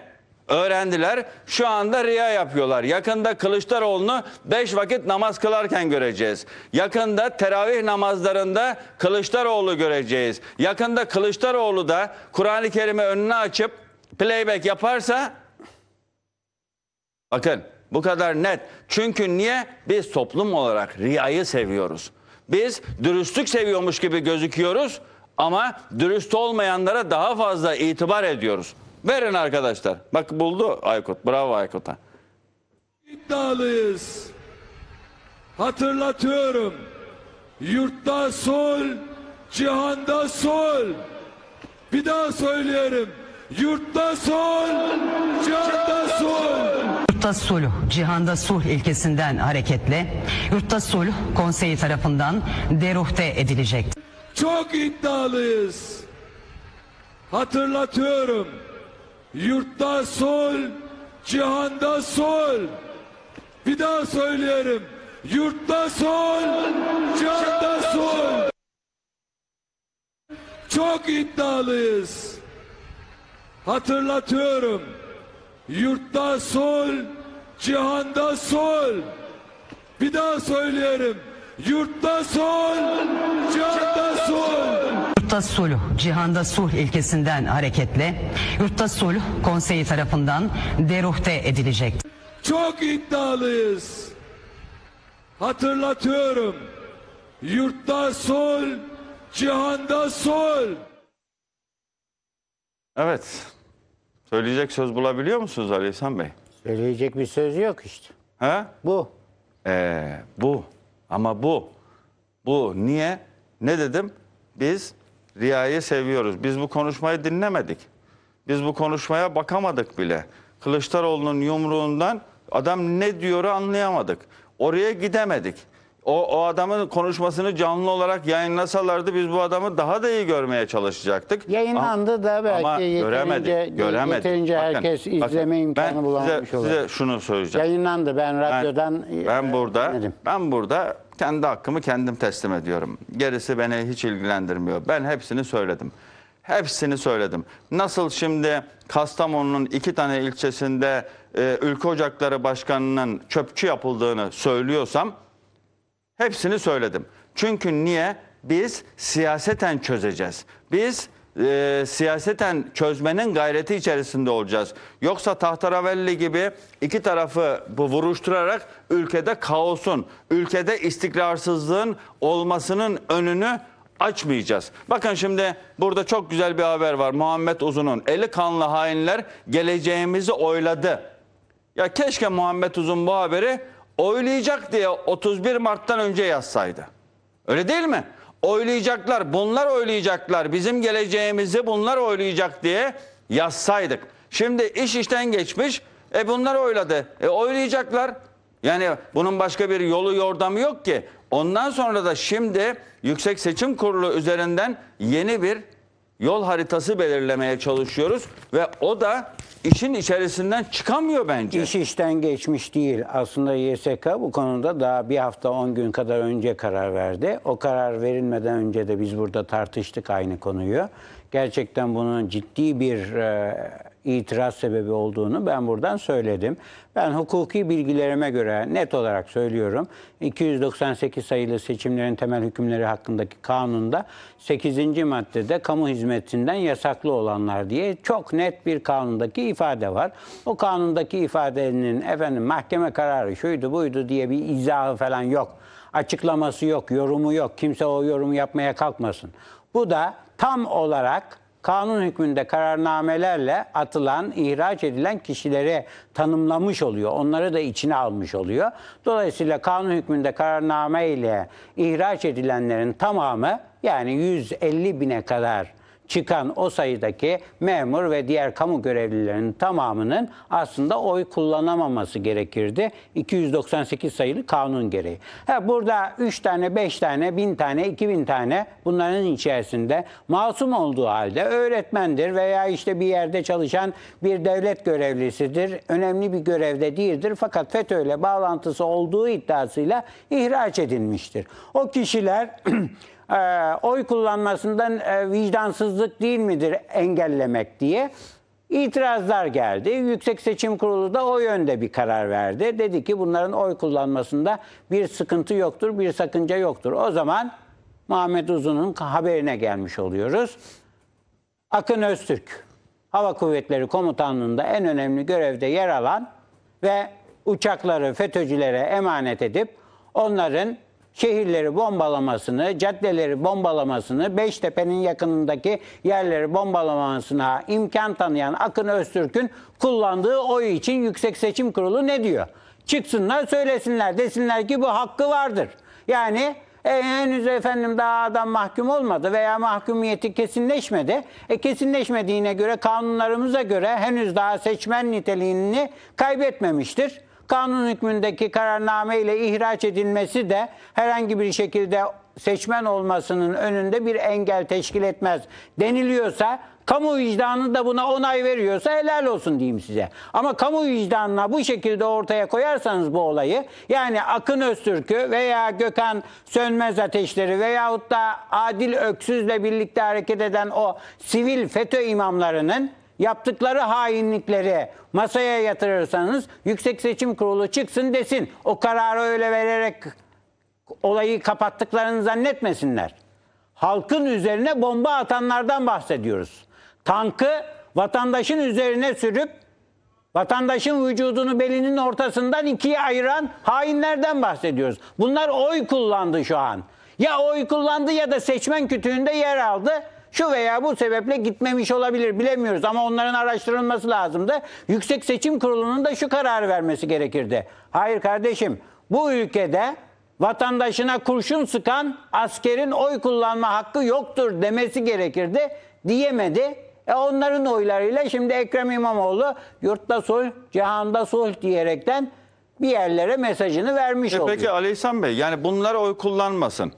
öğrendiler. Şu anda riya yapıyorlar. Yakında Kılıçdaroğlu'nu beş vakit namaz kılarken göreceğiz. Yakında teravih namazlarında Kılıçdaroğlu göreceğiz. Yakında Kılıçdaroğlu da Kur'an-ı Kerim'i önüne açıp playback yaparsa bakın bu kadar net. Çünkü niye? Biz toplum olarak riyayı seviyoruz. Biz dürüstlük seviyormuş gibi gözüküyoruz ama dürüst olmayanlara daha fazla itibar ediyoruz. Verin arkadaşlar. Bak buldu Aykut. Bravo Aykut'a. İddialıyız. Hatırlatıyorum. Yurtta sol, cihanda sol. Bir daha söylüyorum. Yurtta sol, cihanda sol. Yurtta Sulh, Cihanda Sulh ilkesinden hareketle Yurtta Sulh konseyi tarafından deruhte edilecek. Çok iddialıyız. Hatırlatıyorum. Yurtta sol, cihanda sol. Bir daha söylerim. Yurtta sol, cihanda sol. Çok iddialıyız. Hatırlatıyorum. Yurtta sol, cihanda sol. Bir daha söylerim. Yurtta sol, cihanda sol. Yurtta Sulh, Cihanda Sulh ilkesinden hareketle Yurtta Sulh konseyi tarafından deruhte edilecek. Çok iddialıyız. Hatırlatıyorum. Yurtta Sulh, Cihanda Sulh. Evet. Söyleyecek söz bulabiliyor musunuz Ali İhsan Bey? Söyleyecek bir söz yok işte. Ha? Bu. Ee, bu. Ama bu. Bu. Niye? Ne dedim? Biz Riyayı seviyoruz. Biz bu konuşmayı dinlemedik. Biz bu konuşmaya bakamadık bile. Kılıçdaroğlu'nun yumruğundan adam ne diyoru anlayamadık. Oraya gidemedik. O, o adamın konuşmasını canlı olarak yayınlasalardı biz bu adamı daha da iyi görmeye çalışacaktık. Yayınlandı ama, da belki ama yeterince, göremedik, göremedik. yeterince bakın, herkes bakın, izleme bakın, imkanı ben bulamamış size, olur. Size şunu söyleyeceğim. Yayınlandı ben radyodan. Ben, ben burada, dinledim. ben burada kendi hakkımı kendim teslim ediyorum. Gerisi beni hiç ilgilendirmiyor. Ben hepsini söyledim. Hepsini söyledim. Nasıl şimdi Kastamonu'nun iki tane ilçesinde e, Ülke Ocakları Başkanı'nın çöpçü yapıldığını söylüyorsam hepsini söyledim. Çünkü niye? Biz siyaseten çözeceğiz. Biz e, siyaseten çözmenin gayreti içerisinde olacağız. Yoksa Tahtaravelli gibi iki tarafı bu vuruşturarak ülkede kaosun, ülkede istikrarsızlığın olmasının önünü açmayacağız. Bakın şimdi burada çok güzel bir haber var. Muhammed Uzun'un eli kanlı hainler geleceğimizi oyladı. Ya keşke Muhammed Uzun bu haberi oylayacak diye 31 Mart'tan önce yazsaydı. Öyle değil mi? oylayacaklar, bunlar oylayacaklar, bizim geleceğimizi bunlar oylayacak diye yazsaydık. Şimdi iş işten geçmiş, e bunlar oyladı, e oylayacaklar. Yani bunun başka bir yolu yordamı yok ki. Ondan sonra da şimdi Yüksek Seçim Kurulu üzerinden yeni bir yol haritası belirlemeye çalışıyoruz ve o da işin içerisinden çıkamıyor bence. İş işten geçmiş değil. Aslında YSK bu konuda daha bir hafta 10 gün kadar önce karar verdi. O karar verilmeden önce de biz burada tartıştık aynı konuyu. Gerçekten bunun ciddi bir e, itiraz sebebi olduğunu ben buradan söyledim. Ben hukuki bilgilerime göre net olarak söylüyorum. 298 sayılı seçimlerin temel hükümleri hakkındaki kanunda 8. maddede kamu hizmetinden yasaklı olanlar diye çok net bir kanundaki ifade var. O kanundaki ifadenin efendim mahkeme kararı şuydu buydu diye bir izahı falan yok. Açıklaması yok, yorumu yok. Kimse o yorumu yapmaya kalkmasın. Bu da tam olarak kanun hükmünde kararnamelerle atılan, ihraç edilen kişilere tanımlamış oluyor. Onları da içine almış oluyor. Dolayısıyla kanun hükmünde kararname ile ihraç edilenlerin tamamı yani 150 bine kadar çıkan o sayıdaki memur ve diğer kamu görevlilerinin tamamının aslında oy kullanamaması gerekirdi. 298 sayılı kanun gereği. Ha, burada 3 tane, 5 tane, 1000 tane, 2000 tane bunların içerisinde masum olduğu halde öğretmendir veya işte bir yerde çalışan bir devlet görevlisidir. Önemli bir görevde değildir fakat FETÖ ile bağlantısı olduğu iddiasıyla ihraç edilmiştir. O kişiler e, oy kullanmasından e, vicdansızlık değil midir engellemek diye itirazlar geldi. Yüksek Seçim Kurulu da o yönde bir karar verdi. Dedi ki bunların oy kullanmasında bir sıkıntı yoktur, bir sakınca yoktur. O zaman Muhammed Uzun'un haberine gelmiş oluyoruz. Akın Öztürk, Hava Kuvvetleri Komutanlığı'nda en önemli görevde yer alan ve uçakları FETÖ'cülere emanet edip onların şehirleri bombalamasını, caddeleri bombalamasını, Beştepe'nin yakınındaki yerleri bombalamasına imkan tanıyan Akın Öztürk'ün kullandığı oy için Yüksek Seçim Kurulu ne diyor? Çıksınlar söylesinler desinler ki bu hakkı vardır. Yani e, henüz efendim daha adam mahkum olmadı veya mahkumiyeti kesinleşmedi. E, kesinleşmediğine göre kanunlarımıza göre henüz daha seçmen niteliğini kaybetmemiştir kanun hükmündeki kararname ile ihraç edilmesi de herhangi bir şekilde seçmen olmasının önünde bir engel teşkil etmez deniliyorsa kamu vicdanı da buna onay veriyorsa helal olsun diyeyim size. Ama kamu vicdanına bu şekilde ortaya koyarsanız bu olayı yani Akın Öztürk'ü veya Gökhan Sönmez Ateşleri veyahut da Adil Öksüz'le birlikte hareket eden o sivil FETÖ imamlarının yaptıkları hainlikleri masaya yatırırsanız Yüksek Seçim Kurulu çıksın desin. O kararı öyle vererek olayı kapattıklarını zannetmesinler. Halkın üzerine bomba atanlardan bahsediyoruz. Tankı vatandaşın üzerine sürüp vatandaşın vücudunu belinin ortasından ikiye ayıran hainlerden bahsediyoruz. Bunlar oy kullandı şu an. Ya oy kullandı ya da seçmen kütüğünde yer aldı şu veya bu sebeple gitmemiş olabilir bilemiyoruz ama onların araştırılması lazımdı. Yüksek Seçim Kurulu'nun da şu kararı vermesi gerekirdi. Hayır kardeşim bu ülkede vatandaşına kurşun sıkan askerin oy kullanma hakkı yoktur demesi gerekirdi diyemedi. E onların oylarıyla şimdi Ekrem İmamoğlu yurtta sulh, cihanda sulh diyerekten bir yerlere mesajını vermiş e oluyor. Peki Aleyhsan Bey yani bunlar oy kullanmasın.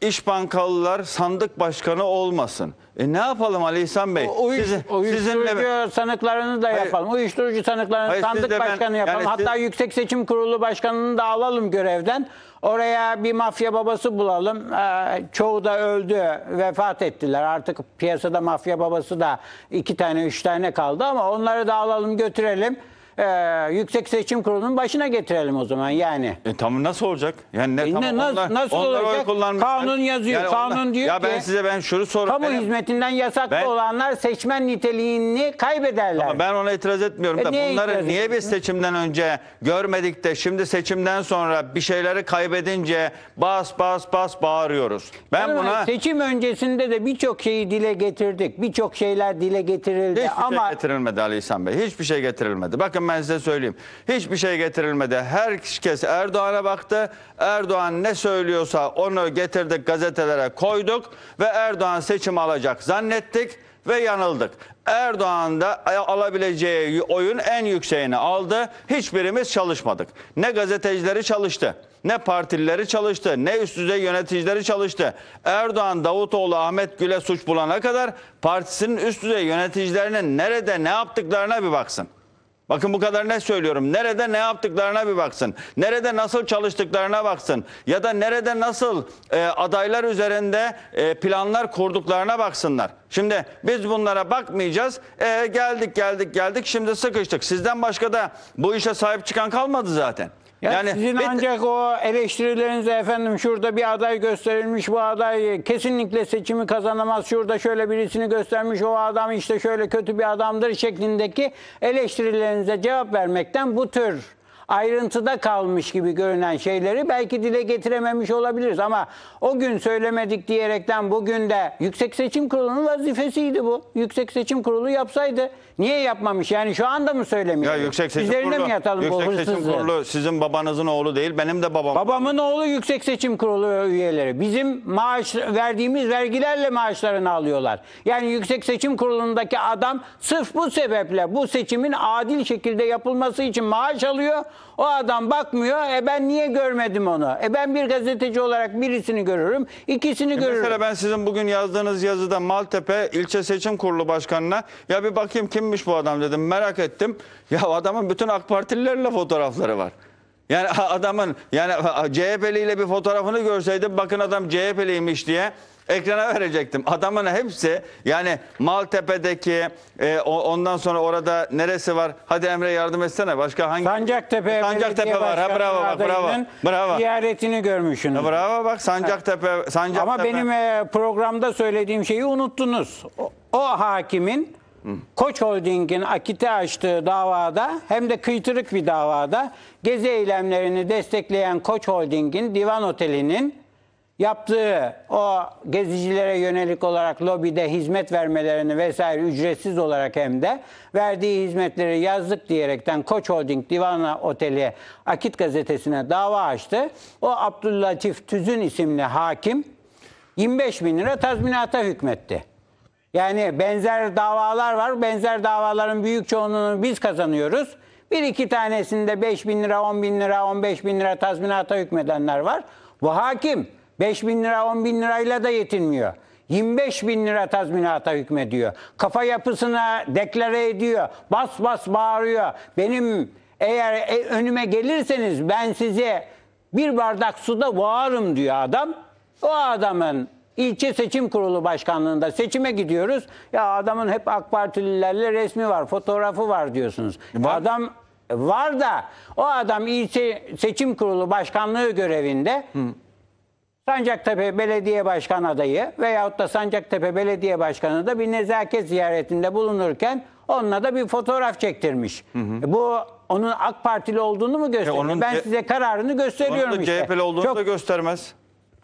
İş bankalılar sandık başkanı olmasın. E ne yapalım Ali İhsan Bey? O, uyuş, Sizin, uyuşturucu sizinle... sanıklarını da hayır, yapalım. Uyuşturucu sanıklarını hayır, sandık ben, başkanı yapalım. Yani Hatta siz... Yüksek Seçim Kurulu başkanını da alalım görevden. Oraya bir mafya babası bulalım. Ee, çoğu da öldü, vefat ettiler. Artık piyasada mafya babası da iki tane, üç tane kaldı ama onları da alalım götürelim e, Yüksek Seçim Kurulu'nun başına getirelim o zaman yani. E, tamam nasıl olacak? Yani ne, E, ne- tamam, onlar, nasıl onlar olacak? kullanmışlar. Kanun yazıyor, kanun diyor ya ben size ben şunu soruyorum. Kamu benim- hizmetinden yasaklı ben- olanlar seçmen niteliğini kaybederler. Ama ben ona itiraz etmiyorum E, da bunları niye biz seçimden önce görmedik de şimdi seçimden sonra bir şeyleri kaybedince bas bas bas bağırıyoruz. Ben Hanım, buna seçim öncesinde de birçok şeyi dile getirdik. Birçok şeyler dile getirildi hiçbir şey ama şey getirilmedi Ali İhsan Bey. Hiçbir şey getirilmedi. Bakın Zaten ben size söyleyeyim. Hiçbir şey getirilmedi. Herkes Erdoğan'a baktı. Erdoğan ne söylüyorsa onu getirdik gazetelere koyduk ve Erdoğan seçim alacak zannettik ve yanıldık. Erdoğan da alabileceği oyun en yükseğini aldı. Hiçbirimiz çalışmadık. Ne gazetecileri çalıştı, ne partilileri çalıştı, ne üst düzey yöneticileri çalıştı. Erdoğan Davutoğlu Ahmet Gül'e suç bulana kadar partisinin üst düzey yöneticilerinin nerede ne yaptıklarına bir baksın. Bakın bu kadar ne söylüyorum. Nerede ne yaptıklarına bir baksın. Nerede nasıl çalıştıklarına baksın. Ya da nerede nasıl e, adaylar üzerinde e, planlar kurduklarına baksınlar. Şimdi biz bunlara bakmayacağız. E, geldik geldik geldik şimdi sıkıştık. Sizden başka da bu işe sahip çıkan kalmadı zaten. Ya yani sizin ve... ancak o eleştirilerinize efendim şurada bir aday gösterilmiş bu aday kesinlikle seçimi kazanamaz. Şurada şöyle birisini göstermiş o adam işte şöyle kötü bir adamdır şeklindeki eleştirilerinize cevap vermekten bu tür ayrıntıda kalmış gibi görünen şeyleri belki dile getirememiş olabiliriz. Ama o gün söylemedik diyerekten bugün de Yüksek Seçim Kurulu'nun vazifesiydi bu. Yüksek Seçim Kurulu yapsaydı niye yapmamış? Yani şu anda mı söylemiyor? Ya Yüksek Seçim Üzerine Kurulu, mi yatalım Yüksek bu Seçim Kurulu sizin babanızın oğlu değil, benim de babam. Babamın oğlu Yüksek Seçim Kurulu üyeleri. Bizim maaş verdiğimiz vergilerle maaşlarını alıyorlar. Yani Yüksek Seçim Kurulu'ndaki adam sırf bu sebeple bu seçimin adil şekilde yapılması için maaş alıyor o adam bakmıyor. E ben niye görmedim onu? E ben bir gazeteci olarak birisini görürüm, ikisini e görürüm. Mesela ben sizin bugün yazdığınız yazıda Maltepe İlçe Seçim Kurulu Başkanı'na ya bir bakayım kimmiş bu adam dedim. Merak ettim. Ya adamın bütün AK Partililerle fotoğrafları var. Yani adamın yani CHP'liyle bir fotoğrafını görseydim bakın adam CHP'liymiş diye ekrana verecektim. Adamın hepsi yani Maltepe'deki e, ondan sonra orada neresi var? Hadi Emre yardım etsene. Başka hangi? Sancaktepe, Sancaktepe var. Ha, bravo bak bravo. Bravo. ziyaretini görmüşsünüz. Bravo bak Sancaktepe. Sancaktepe. Ama benim e, programda söylediğim şeyi unuttunuz. O, o hakimin Koç Holding'in akite açtığı davada hem de kıytırık bir davada gezi eylemlerini destekleyen Koç Holding'in divan otelinin yaptığı o gezicilere yönelik olarak lobide hizmet vermelerini vesaire ücretsiz olarak hem de verdiği hizmetleri yazdık diyerekten Koç Holding Divana Oteli Akit gazetesine dava açtı. O Abdüllatif Tüzün isimli hakim 25 bin lira tazminata hükmetti. Yani benzer davalar var. Benzer davaların büyük çoğunluğunu biz kazanıyoruz. Bir iki tanesinde 5 bin lira, 10 bin lira, 15 bin lira tazminata hükmedenler var. Bu hakim 5 bin lira 10 bin lirayla da yetinmiyor. 25 bin lira tazminata hükmediyor. Kafa yapısına deklare ediyor. Bas bas bağırıyor. Benim eğer e, önüme gelirseniz ben size bir bardak suda boğarım diyor adam. O adamın ilçe seçim kurulu başkanlığında seçime gidiyoruz. Ya adamın hep AK Partililerle resmi var, fotoğrafı var diyorsunuz. E, var. Adam e, var da o adam ilçe seçim kurulu başkanlığı görevinde. Hı. Sancaktepe Belediye Başkan adayı veyahut da Sancaktepe Belediye Başkanı da bir nezaket ziyaretinde bulunurken onunla da bir fotoğraf çektirmiş. Hı hı. E, bu onun AK Partili olduğunu mu gösteriyor? E ben size kararını gösteriyorum onun da işte. CHP'li olduğunu Çok... da göstermez.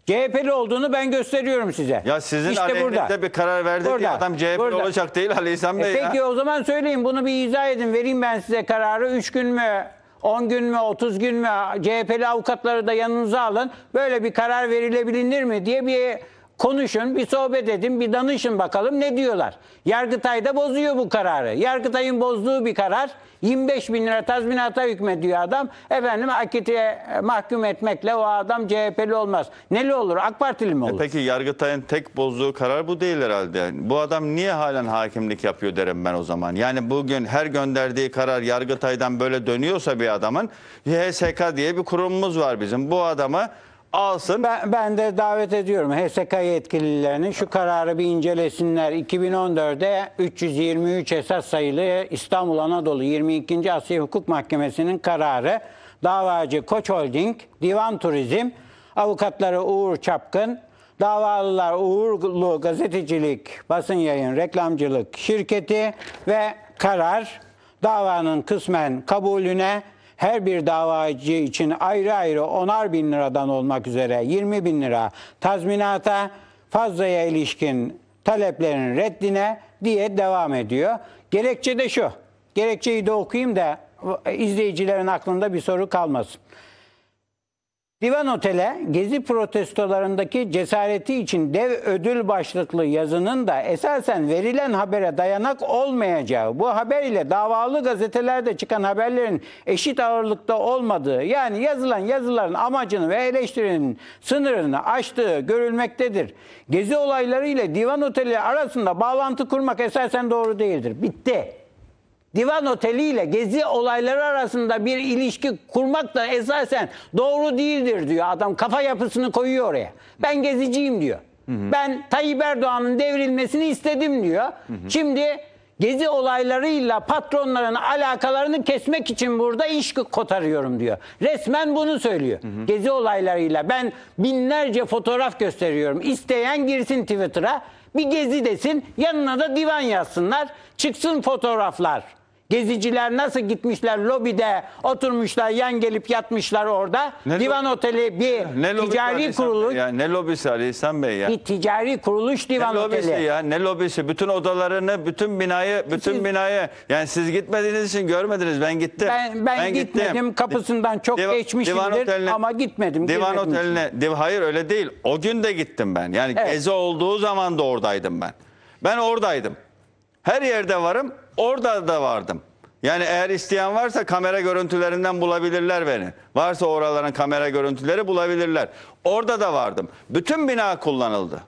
CHP'li olduğunu ben gösteriyorum size. Ya sizin İşte aleyhinizde burada. bir karar verdi burada. diye adam CHP'li burada. olacak değil Ali İhsan Bey e ya. Peki o zaman söyleyin bunu bir izah edin. Vereyim ben size kararı. Üç gün mü 10 gün mü 30 gün mü CHP'li avukatları da yanınıza alın. Böyle bir karar verilebilir mi diye bir konuşun, bir sohbet edin, bir danışın bakalım ne diyorlar. Yargıtay da bozuyor bu kararı. Yargıtay'ın bozduğu bir karar 25 bin lira tazminata hükmediyor adam. Efendim akiteye mahkum etmekle o adam CHP'li olmaz. Neli olur? AK Partili mi e olur? E peki Yargıtay'ın tek bozduğu karar bu değil herhalde. Bu adam niye halen hakimlik yapıyor derim ben o zaman. Yani bugün her gönderdiği karar Yargıtay'dan böyle dönüyorsa bir adamın YSK diye bir kurumumuz var bizim. Bu adamı alsın. Ben, ben de davet ediyorum HSK yetkililerinin şu kararı bir incelesinler. 2014'de 323 esas sayılı İstanbul Anadolu 22. Asya Hukuk Mahkemesi'nin kararı davacı Koç Holding, Divan Turizm, avukatları Uğur Çapkın, davalılar Uğurlu Gazetecilik, Basın Yayın, Reklamcılık Şirketi ve karar davanın kısmen kabulüne her bir davacı için ayrı ayrı onar bin liradan olmak üzere 20 bin lira tazminata fazlaya ilişkin taleplerin reddine diye devam ediyor. Gerekçe de şu. Gerekçeyi de okuyayım da izleyicilerin aklında bir soru kalmasın. Divan Otel'e gezi protestolarındaki cesareti için dev ödül başlıklı yazının da esasen verilen habere dayanak olmayacağı, bu haber ile davalı gazetelerde çıkan haberlerin eşit ağırlıkta olmadığı, yani yazılan yazıların amacını ve eleştirinin sınırını aştığı görülmektedir. Gezi olayları ile Divan Oteli arasında bağlantı kurmak esasen doğru değildir. Bitti divan oteliyle gezi olayları arasında bir ilişki kurmak da esasen doğru değildir diyor adam. Kafa yapısını koyuyor oraya. Ben geziciyim diyor. Hı hı. Ben Tayyip Erdoğan'ın devrilmesini istedim diyor. Hı hı. Şimdi gezi olaylarıyla patronların alakalarını kesmek için burada iş kotarıyorum diyor. Resmen bunu söylüyor. Hı hı. Gezi olaylarıyla ben binlerce fotoğraf gösteriyorum. İsteyen girsin Twitter'a bir gezi desin yanına da divan yazsınlar çıksın fotoğraflar. Geziciler nasıl gitmişler lobide oturmuşlar yan gelip yatmışlar orada. Ne divan lo- oteli bir Ne ticari kuruluş. ya? Ne lobisi Ali İhsan Bey ya? Bir ticari kuruluş divan oteli. ne lobisi oteli. ya? Ne lobisi? Bütün odalarını, bütün binayı, bütün Siz- binayı. Yani siz gitmediğiniz için görmediniz. Ben gittim. Ben, ben, gitmedim kapısından çok Diva- divan geçmişimdir oteline- ama gitmedim. Divan girmedim oteline. Div, hayır öyle değil. O gün de gittim ben. Yani Evet. gezi olduğu zaman da oradaydım ben. Ben oradaydım. Her yerde varım. Orada da vardım. Yani eğer isteyen varsa kamera görüntülerinden bulabilirler beni. Varsa oraların kamera görüntüleri bulabilirler. Orada da vardım. Bütün bina kullanıldı.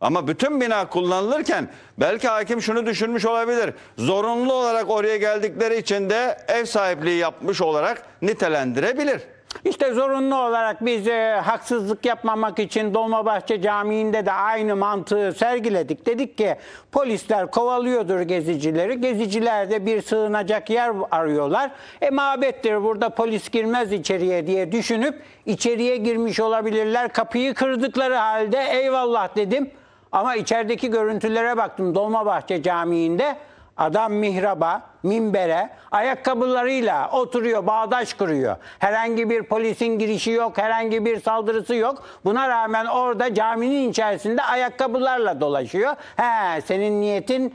Ama bütün bina kullanılırken belki hakim şunu düşünmüş olabilir. Zorunlu olarak oraya geldikleri için de ev sahipliği yapmış olarak nitelendirebilir. İşte zorunlu olarak biz e, haksızlık yapmamak için Dolmabahçe Camii'nde de aynı mantığı sergiledik. Dedik ki polisler kovalıyordur gezicileri. Geziciler de bir sığınacak yer arıyorlar. E mabettir burada polis girmez içeriye diye düşünüp içeriye girmiş olabilirler. Kapıyı kırdıkları halde eyvallah dedim. Ama içerideki görüntülere baktım Dolmabahçe Camii'nde. Adam mihraba, minbere, ayakkabılarıyla oturuyor, bağdaş kuruyor. Herhangi bir polisin girişi yok, herhangi bir saldırısı yok. Buna rağmen orada caminin içerisinde ayakkabılarla dolaşıyor. He, senin niyetin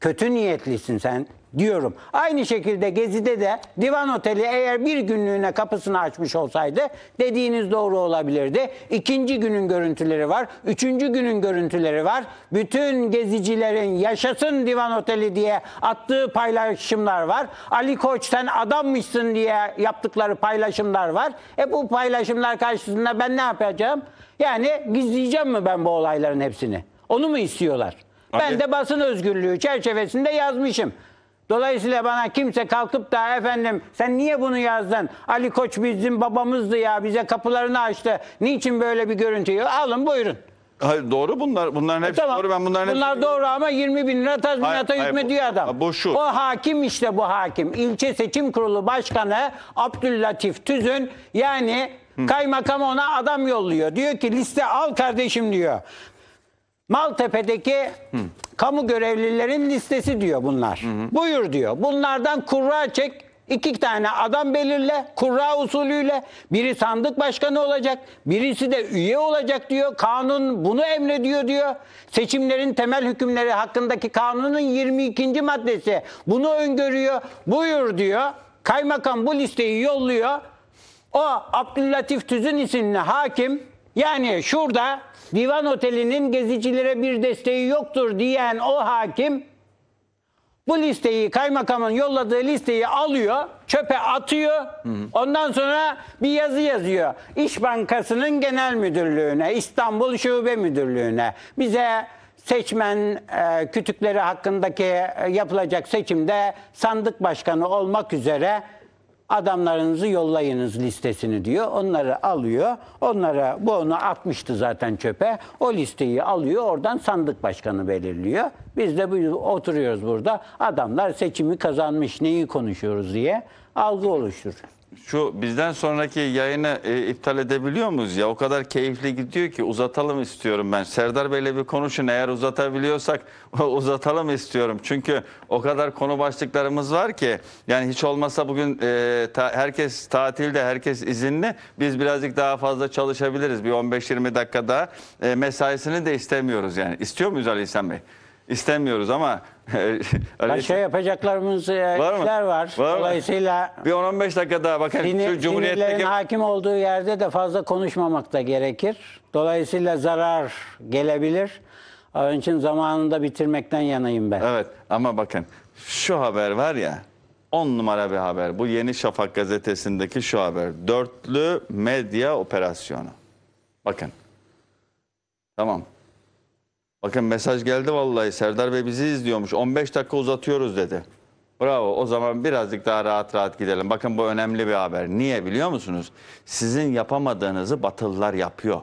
kötü niyetlisin sen diyorum. Aynı şekilde Gezi'de de Divan Oteli eğer bir günlüğüne kapısını açmış olsaydı dediğiniz doğru olabilirdi. İkinci günün görüntüleri var. Üçüncü günün görüntüleri var. Bütün gezicilerin yaşasın Divan Oteli diye attığı paylaşımlar var. Ali Koç sen adammışsın diye yaptıkları paylaşımlar var. E bu paylaşımlar karşısında ben ne yapacağım? Yani gizleyeceğim mi ben bu olayların hepsini? Onu mu istiyorlar? Ben de basın özgürlüğü çerçevesinde yazmışım. Dolayısıyla bana kimse kalkıp da efendim sen niye bunu yazdın? Ali Koç bizim babamızdı ya bize kapılarını açtı. Niçin böyle bir görüntüyü? Alın buyurun. Hayır doğru bunlar. Bunların e, hepsi e tamam. doğru. Ben bunların Bunlar hepsi... doğru ama 20 bin lira tazminata hayır, hükmediyor adam. Bu şu. O hakim işte bu hakim. İlçe Seçim Kurulu Başkanı Abdüllatif Tüzün yani Hı. kaymakam ona adam yolluyor. Diyor ki liste al kardeşim diyor. Maltepe'deki Hı. kamu görevlilerin listesi diyor bunlar. Hı Buyur diyor. Bunlardan kurra çek. iki tane adam belirle kurra usulüyle biri sandık başkanı olacak birisi de üye olacak diyor kanun bunu emrediyor diyor seçimlerin temel hükümleri hakkındaki kanunun 22. maddesi bunu öngörüyor buyur diyor kaymakam bu listeyi yolluyor o Abdüllatif Tüzün isimli hakim yani şurada divan otelinin gezicilere bir desteği yoktur diyen o hakim bu listeyi kaymakamın yolladığı listeyi alıyor, çöpe atıyor. Hı hı. Ondan sonra bir yazı yazıyor. İş Bankası'nın genel müdürlüğüne, İstanbul Şube Müdürlüğüne bize seçmen e, kütükleri hakkındaki e, yapılacak seçimde sandık başkanı olmak üzere adamlarınızı yollayınız listesini diyor. Onları alıyor. Onlara bu onu atmıştı zaten çöpe. O listeyi alıyor. Oradan sandık başkanı belirliyor. Biz de bu, oturuyoruz burada. Adamlar seçimi kazanmış. Neyi konuşuyoruz diye algı oluşturur şu bizden sonraki yayını e, iptal edebiliyor muyuz ya? O kadar keyifli gidiyor ki uzatalım istiyorum ben. Serdar Bey'le bir konuşun eğer uzatabiliyorsak uzatalım istiyorum. Çünkü o kadar konu başlıklarımız var ki yani hiç olmasa bugün e, ta, herkes tatilde, herkes izinli. Biz birazcık daha fazla çalışabiliriz. Bir 15-20 dakika daha e, mesaisini de istemiyoruz yani. İstiyor muyuz Ali İhsan Bey? İstemiyoruz ama Başka şey yapacaklarımız e, var mı? işler var. var Dolayısıyla bir 10-15 dakika daha bakın sinir, şu Cumhuriyet'teki... hakim olduğu yerde de fazla konuşmamak da gerekir. Dolayısıyla zarar gelebilir. Onun için zamanında bitirmekten yanayım ben. Evet ama bakın şu haber var ya 10 numara bir haber. Bu Yeni Şafak gazetesindeki şu haber. Dörtlü medya operasyonu. Bakın. Tamam. Bakın mesaj geldi vallahi Serdar Bey bizi izliyormuş. 15 dakika uzatıyoruz dedi. Bravo o zaman birazcık daha rahat rahat gidelim. Bakın bu önemli bir haber. Niye biliyor musunuz? Sizin yapamadığınızı batılılar yapıyor.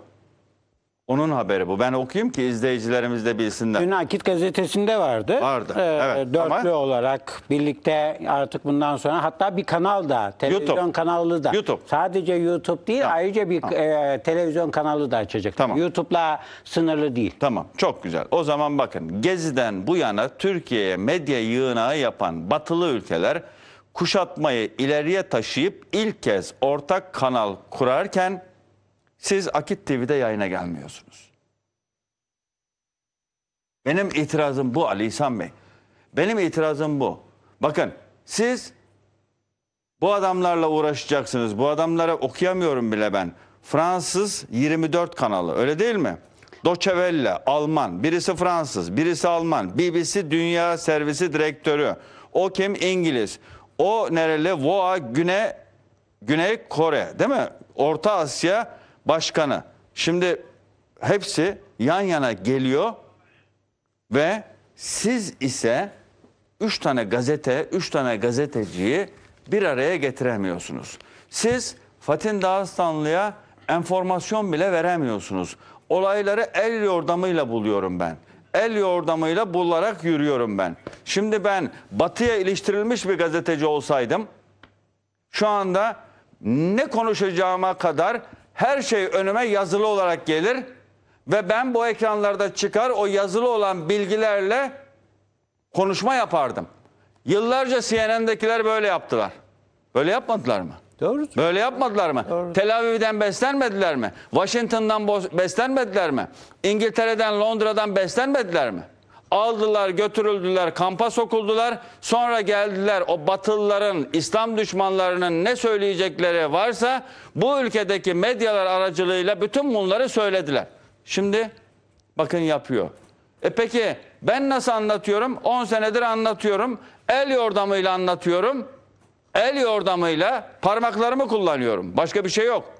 Onun haberi bu. Ben okuyayım ki izleyicilerimiz de bilsinler. Dün Akit gazetesinde vardı. Vardı. Ee, evet. Dörtlü ama... olarak birlikte artık bundan sonra hatta bir kanal da televizyon YouTube. kanalı da. YouTube. Sadece YouTube değil tamam. ayrıca bir tamam. e, televizyon kanalı da açacak. Tamam. YouTube'la sınırlı değil. Tamam. Çok güzel. O zaman bakın Gezi'den bu yana Türkiye'ye medya yığınağı yapan batılı ülkeler kuşatmayı ileriye taşıyıp ilk kez ortak kanal kurarken siz Akit TV'de yayına gelmiyorsunuz. Benim itirazım bu Ali İhsan Bey. Benim itirazım bu. Bakın siz bu adamlarla uğraşacaksınız. Bu adamlara okuyamıyorum bile ben. Fransız 24 kanalı öyle değil mi? Doçevelle Alman, birisi Fransız, birisi Alman, BBC Dünya Servisi Direktörü. O kim? İngiliz. O nereli? Voa Güney, Güney Kore değil mi? Orta Asya başkanı. Şimdi hepsi yan yana geliyor ve siz ise üç tane gazete, üç tane gazeteciyi bir araya getiremiyorsunuz. Siz Fatih Dağıstanlı'ya enformasyon bile veremiyorsunuz. Olayları el yordamıyla buluyorum ben. El yordamıyla bularak yürüyorum ben. Şimdi ben batıya iliştirilmiş bir gazeteci olsaydım şu anda ne konuşacağıma kadar her şey önüme yazılı olarak gelir ve ben bu ekranlarda çıkar o yazılı olan bilgilerle konuşma yapardım. Yıllarca CNN'dekiler böyle yaptılar. Böyle yapmadılar mı? Doğru. Böyle yapmadılar mı? Doğru. Tel Aviv'den beslenmediler mi? Washington'dan beslenmediler mi? İngiltere'den, Londra'dan beslenmediler mi? Aldılar, götürüldüler, kampa sokuldular. Sonra geldiler o batılıların, İslam düşmanlarının ne söyleyecekleri varsa bu ülkedeki medyalar aracılığıyla bütün bunları söylediler. Şimdi bakın yapıyor. E peki ben nasıl anlatıyorum? 10 senedir anlatıyorum. El yordamıyla anlatıyorum. El yordamıyla parmaklarımı kullanıyorum. Başka bir şey yok.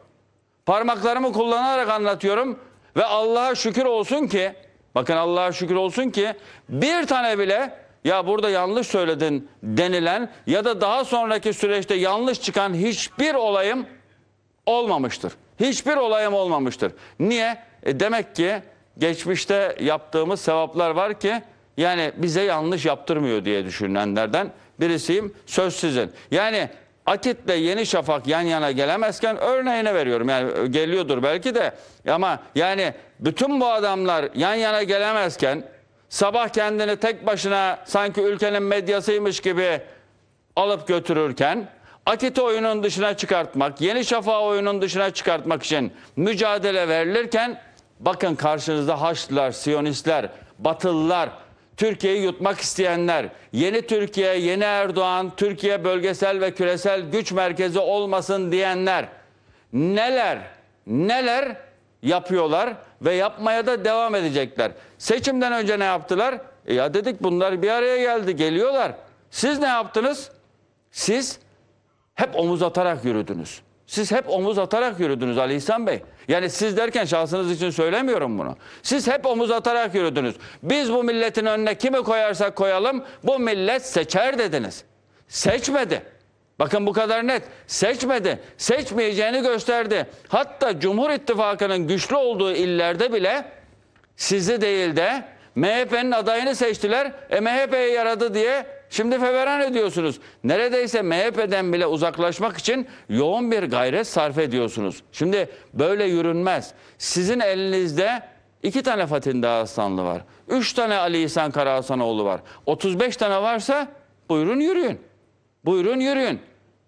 Parmaklarımı kullanarak anlatıyorum ve Allah'a şükür olsun ki Bakın Allah'a şükür olsun ki bir tane bile ya burada yanlış söyledin denilen ya da daha sonraki süreçte yanlış çıkan hiçbir olayım olmamıştır. Hiçbir olayım olmamıştır. Niye? E demek ki geçmişte yaptığımız sevaplar var ki yani bize yanlış yaptırmıyor diye düşünenlerden birisiyim. Söz sizin. Yani Akit'le Yeni Şafak yan yana gelemezken örneğine veriyorum. Yani e, geliyordur belki de ama yani bütün bu adamlar yan yana gelemezken sabah kendini tek başına sanki ülkenin medyasıymış gibi alıp götürürken Akit oyunun dışına çıkartmak, Yeni Şafak oyunun dışına çıkartmak için mücadele verilirken bakın karşınızda Haçlılar, Siyonistler, Batılılar, Türkiye'yi yutmak isteyenler, yeni Türkiye, yeni Erdoğan, Türkiye bölgesel ve küresel güç merkezi olmasın diyenler neler, neler yapıyorlar ve yapmaya da devam edecekler. Seçimden önce ne yaptılar? E ya dedik bunlar bir araya geldi, geliyorlar. Siz ne yaptınız? Siz hep omuz atarak yürüdünüz. Siz hep omuz atarak yürüdünüz Ali İhsan Bey. Yani siz derken şahsınız için söylemiyorum bunu. Siz hep omuz atarak yürüdünüz. Biz bu milletin önüne kimi koyarsak koyalım bu millet seçer dediniz. Seçmedi. Bakın bu kadar net. Seçmedi. Seçmeyeceğini gösterdi. Hatta Cumhur İttifakı'nın güçlü olduğu illerde bile sizi değil de MHP'nin adayını seçtiler. E MHP'ye yaradı diye Şimdi feveran ediyorsunuz. Neredeyse MHP'den bile uzaklaşmak için yoğun bir gayret sarf ediyorsunuz. Şimdi böyle yürünmez. Sizin elinizde iki tane Fatin Dağıstanlı var. Üç tane Ali İhsan Karahasanoğlu var. 35 tane varsa buyurun yürüyün. Buyurun yürüyün.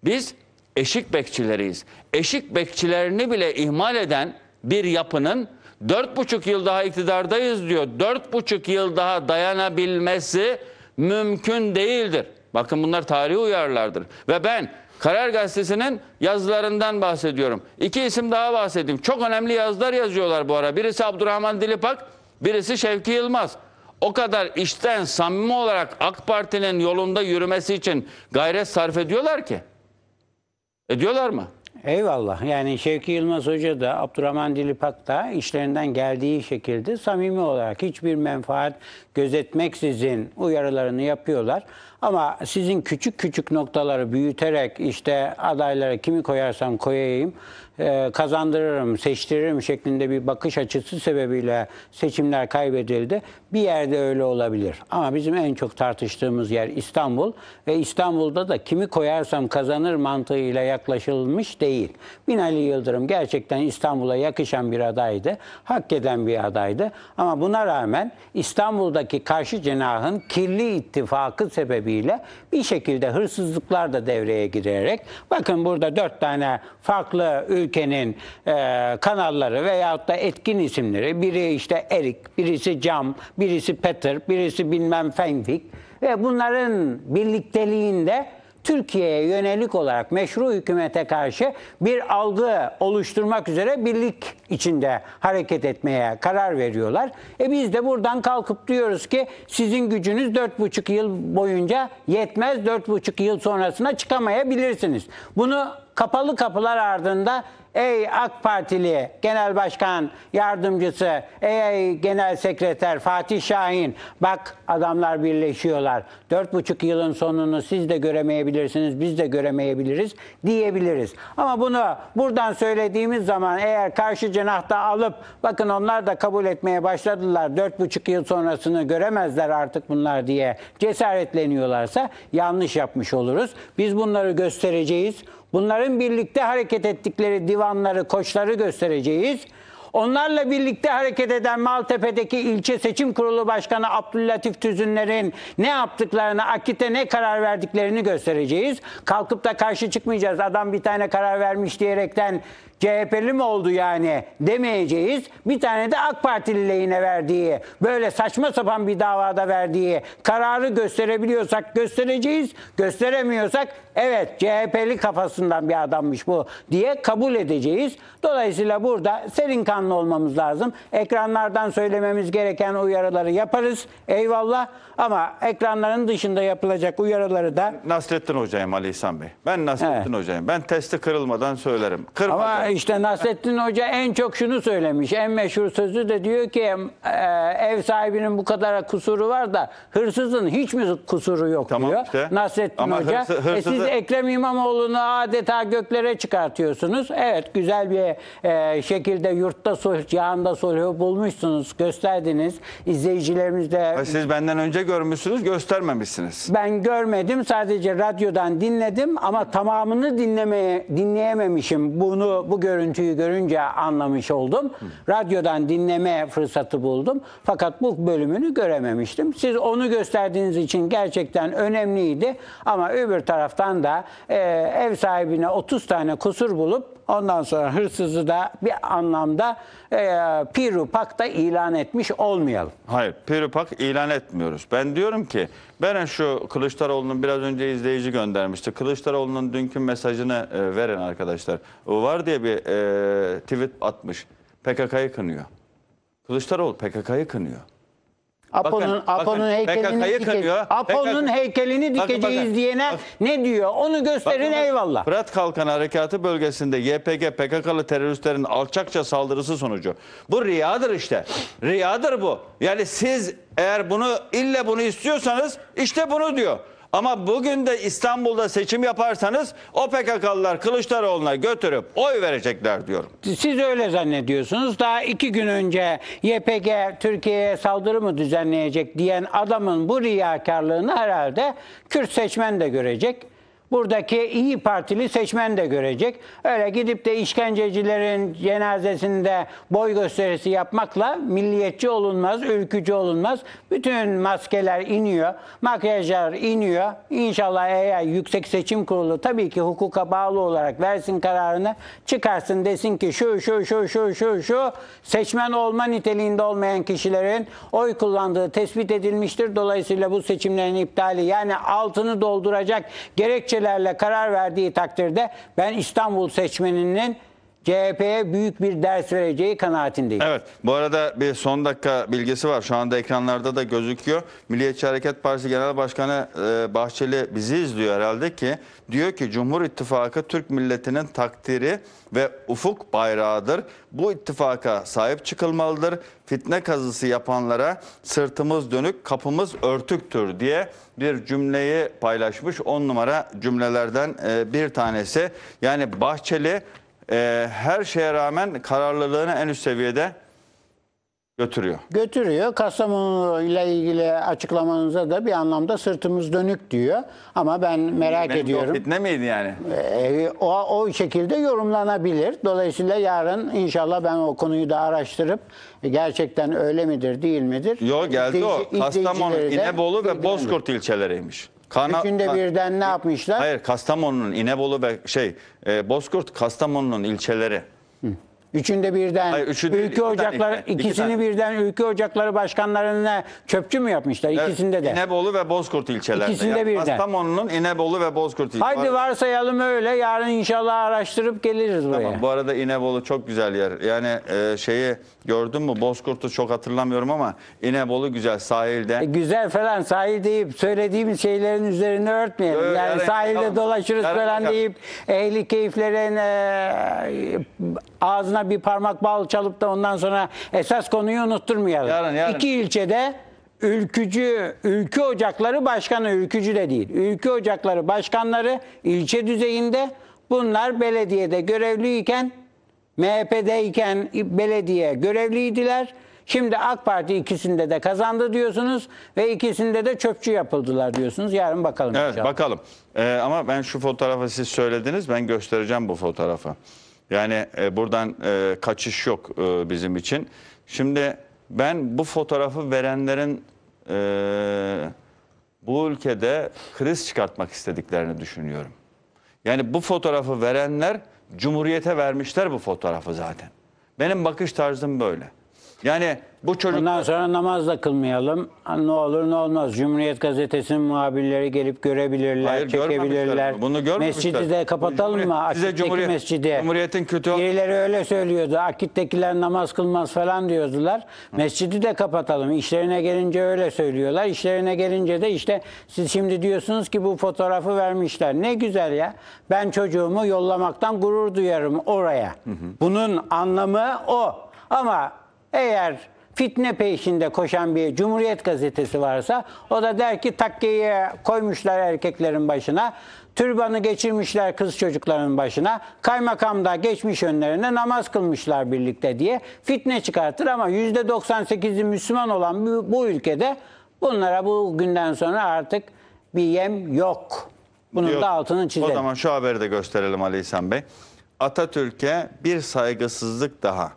Biz eşik bekçileriyiz. Eşik bekçilerini bile ihmal eden bir yapının dört buçuk yıl daha iktidardayız diyor. Dört buçuk yıl daha dayanabilmesi mümkün değildir. Bakın bunlar tarihi uyarlardır. Ve ben Karar Gazetesi'nin yazılarından bahsediyorum. İki isim daha bahsedeyim. Çok önemli yazılar yazıyorlar bu ara. Birisi Abdurrahman Dilipak, birisi Şevki Yılmaz. O kadar işten samimi olarak AK Parti'nin yolunda yürümesi için gayret sarf ediyorlar ki. Ediyorlar mı? Eyvallah. Yani Şevki Yılmaz Hoca da Abdurrahman Dilipak da işlerinden geldiği şekilde samimi olarak hiçbir menfaat gözetmeksizin uyarılarını yapıyorlar. Ama sizin küçük küçük noktaları büyüterek işte adaylara kimi koyarsam koyayım e, kazandırırım, seçtiririm şeklinde bir bakış açısı sebebiyle seçimler kaybedildi. Bir yerde öyle olabilir. Ama bizim en çok tartıştığımız yer İstanbul ve İstanbul'da da kimi koyarsam kazanır mantığıyla yaklaşılmış değil. Binali Yıldırım gerçekten İstanbul'a yakışan bir adaydı. Hak eden bir adaydı. Ama buna rağmen İstanbul'daki karşı cenahın kirli ittifakı sebebi sebebiyle bir şekilde hırsızlıklar da devreye girerek bakın burada dört tane farklı ülkenin e, kanalları veyahut da etkin isimleri biri işte Erik, birisi Cam, birisi Peter, birisi bilmem Fenwick ve bunların birlikteliğinde Türkiye'ye yönelik olarak meşru hükümete karşı bir algı oluşturmak üzere birlik içinde hareket etmeye karar veriyorlar. E biz de buradan kalkıp diyoruz ki sizin gücünüz 4,5 yıl boyunca yetmez, 4,5 yıl sonrasına çıkamayabilirsiniz. Bunu Kapalı kapılar ardında ey AK Partili Genel Başkan Yardımcısı, ey Genel Sekreter Fatih Şahin bak adamlar birleşiyorlar. Dört buçuk yılın sonunu siz de göremeyebilirsiniz, biz de göremeyebiliriz diyebiliriz. Ama bunu buradan söylediğimiz zaman eğer karşı cenahta alıp bakın onlar da kabul etmeye başladılar. Dört buçuk yıl sonrasını göremezler artık bunlar diye cesaretleniyorlarsa yanlış yapmış oluruz. Biz bunları göstereceğiz. Bunların birlikte hareket ettikleri divanları, koçları göstereceğiz. Onlarla birlikte hareket eden Maltepe'deki ilçe seçim kurulu başkanı Abdüllatif Tüzünler'in ne yaptıklarını, Akit'e ne karar verdiklerini göstereceğiz. Kalkıp da karşı çıkmayacağız. Adam bir tane karar vermiş diyerekten CHP'li mi oldu yani demeyeceğiz. Bir tane de AK Partili lehine verdiği, böyle saçma sapan bir davada verdiği kararı gösterebiliyorsak göstereceğiz. Gösteremiyorsak evet CHP'li kafasından bir adammış bu diye kabul edeceğiz. Dolayısıyla burada serin kanlı olmamız lazım. Ekranlardan söylememiz gereken uyarıları yaparız. Eyvallah ama ekranların dışında yapılacak uyarıları da... Nasrettin Hoca'yım Ali İhsan Bey. Ben Nasrettin evet. Hoca'yım. Ben testi kırılmadan söylerim. Kırmadan. Ama işte Nasrettin Hoca en çok şunu söylemiş. En meşhur sözü de diyor ki e, ev sahibinin bu kadar kusuru var da hırsızın hiç mi kusuru yok tamam diyor. Işte. Nasrettin Ama Hoca. Hırsız, hırsızı, e siz Ekrem İmamoğlu'nu adeta göklere çıkartıyorsunuz. Evet güzel bir e, şekilde yurtta sulh, cihanda sulhu bulmuşsunuz, gösterdiniz. İzleyicilerimiz de... Siz benden önce görmüşsünüz, göstermemişsiniz. Ben görmedim, sadece radyodan dinledim ama tamamını dinlemeye dinleyememişim. Bunu bu görüntüyü görünce anlamış oldum. Radyodan dinleme fırsatı buldum. Fakat bu bölümünü görememiştim. Siz onu gösterdiğiniz için gerçekten önemliydi ama öbür taraftan Oradan da e, ev sahibine 30 tane kusur bulup ondan sonra hırsızı da bir anlamda e, pirupak da ilan etmiş olmayalım. Hayır pirupak ilan etmiyoruz. Ben diyorum ki ben şu Kılıçdaroğlu'nun biraz önce izleyici göndermişti. Kılıçdaroğlu'nun dünkü mesajını e, veren arkadaşlar var diye bir e, tweet atmış. PKK'yı kınıyor. Kılıçdaroğlu PKK'yı kınıyor. Apo'nun Apo'nun heykelini PKK'yı kınıyor. Apo'nun PKK heykelini Bakın, dikeceğiz bakın. ne diyor? Onu gösterin Bakın, eyvallah. Fırat Kalkan Harekatı bölgesinde YPG PKK'lı teröristlerin alçakça saldırısı sonucu. Bu riyadır işte. Riyadır bu. Yani siz eğer bunu ille bunu istiyorsanız işte bunu diyor. Ama bugün de İstanbul'da seçim yaparsanız o PKK'lılar Kılıçdaroğlu'na götürüp oy verecekler diyorum. Siz öyle zannediyorsunuz. Daha iki gün önce YPG Türkiye'ye saldırı mı düzenleyecek diyen adamın bu riyakarlığını herhalde Kürt seçmen de görecek buradaki iyi Partili seçmen de görecek. Öyle gidip de işkencecilerin cenazesinde boy gösterisi yapmakla milliyetçi olunmaz, ülkücü olunmaz. Bütün maskeler iniyor, makyajlar iniyor. İnşallah eğer Yüksek Seçim Kurulu tabii ki hukuka bağlı olarak versin kararını, çıkarsın desin ki şu şu şu şu şu şu seçmen olma niteliğinde olmayan kişilerin oy kullandığı tespit edilmiştir. Dolayısıyla bu seçimlerin iptali yani altını dolduracak gerekçe gerekçelerle karar verdiği takdirde ben İstanbul seçmeninin CHP'ye büyük bir ders vereceği kanaatindeyim. Evet bu arada bir son dakika bilgisi var. Şu anda ekranlarda da gözüküyor. Milliyetçi Hareket Partisi Genel Başkanı e, Bahçeli bizi izliyor herhalde ki diyor ki Cumhur İttifakı Türk milletinin takdiri ve ufuk bayrağıdır. Bu ittifaka sahip çıkılmalıdır. Fitne kazısı yapanlara sırtımız dönük kapımız örtüktür diye bir cümleyi paylaşmış. On numara cümlelerden e, bir tanesi. Yani Bahçeli e, her şeye rağmen kararlılığını en üst seviyede götürüyor. Götürüyor. Kastamonu ile ilgili açıklamanıza da bir anlamda sırtımız dönük diyor. Ama ben merak Benim ediyorum. Fitne miydi yani? E, o, o şekilde yorumlanabilir. Dolayısıyla yarın inşallah ben o konuyu da araştırıp gerçekten öyle midir değil midir? Yok geldi İddici, o. Kastamonu, İnebolu ve Bozkurt ilçeleriymiş. Kana, Üçünde birden ne yapmışlar? Hayır Kastamonu'nun İnebolu ve şey e, Bozkurt Kastamonu'nun ilçeleri. Üçünde birden. Hayır, üçü ülke iki tane ocakları ikisini tane. birden ülke ocakları başkanlarına çöpçü mü yapmışlar? Evet, İkisinde de. İnebolu ve Bozkurt ilçelerinde. İkisinde birden. Kastamonu'nun İnebolu ve Bozkurt ilçeleri. Haydi varsayalım öyle. Yarın inşallah araştırıp geliriz buraya. Tamam, bu arada İnebolu çok güzel yer. Yani e, şeyi gördün mü? Bozkurt'u çok hatırlamıyorum ama İnebolu güzel sahilde. E, güzel falan sahil deyip söylediğim şeylerin üzerine örtmeyelim. yani yarın, sahilde tamam. dolaşırız yarın, falan yarın. deyip ehli keyiflerin e, ağzına yanına bir parmak bal çalıp da ondan sonra esas konuyu unutturmayalım. Yarın, yarın. İki ilçede Ülkücü, ülke Ocakları Başkanı, Ülkücü de değil. ülke Ocakları Başkanları ilçe düzeyinde bunlar belediyede görevliyken, MHP'deyken belediye görevliydiler. Şimdi AK Parti ikisinde de kazandı diyorsunuz ve ikisinde de çöpçü yapıldılar diyorsunuz. Yarın bakalım. Evet inşallah. bakalım. Ee, ama ben şu fotoğrafı siz söylediniz. Ben göstereceğim bu fotoğrafı. Yani e, buradan e, kaçış yok e, bizim için. Şimdi ben bu fotoğrafı verenlerin e, bu ülkede kriz çıkartmak istediklerini düşünüyorum. Yani bu fotoğrafı verenler Cumhuriyete vermişler bu fotoğrafı zaten. Benim bakış tarzım böyle. Yani bu çocuk Ondan sonra namaz da kılmayalım. Ne olur ne olmaz. Cumhuriyet Gazetesi'nin muhabirleri gelip görebilirler, Hayır, çekebilirler. bunu. Bunu görmemişler. Mescidi de kapatalım mı? Cumhuriyet- size Cumhuriyet- mescidi. Cumhuriyet'in kötü- Birileri öyle söylüyordu. Akit'tekiler namaz kılmaz falan diyordular. Mescidi de kapatalım. İşlerine gelince öyle söylüyorlar. İşlerine gelince de işte siz şimdi diyorsunuz ki bu fotoğrafı vermişler. Ne güzel ya. Ben çocuğumu yollamaktan gurur duyarım oraya. Bunun anlamı o. Ama eğer fitne peşinde koşan bir Cumhuriyet gazetesi varsa o da der ki takkeyi koymuşlar erkeklerin başına, türbanı geçirmişler kız çocukların başına, kaymakam da geçmiş önlerine namaz kılmışlar birlikte diye fitne çıkartır ama %98'i Müslüman olan bu, bu ülkede bunlara bu günden sonra artık bir yem yok. Bunun yok. da altını çizelim. O zaman şu haberi de gösterelim Ali İhsan Bey. Atatürk'e bir saygısızlık daha.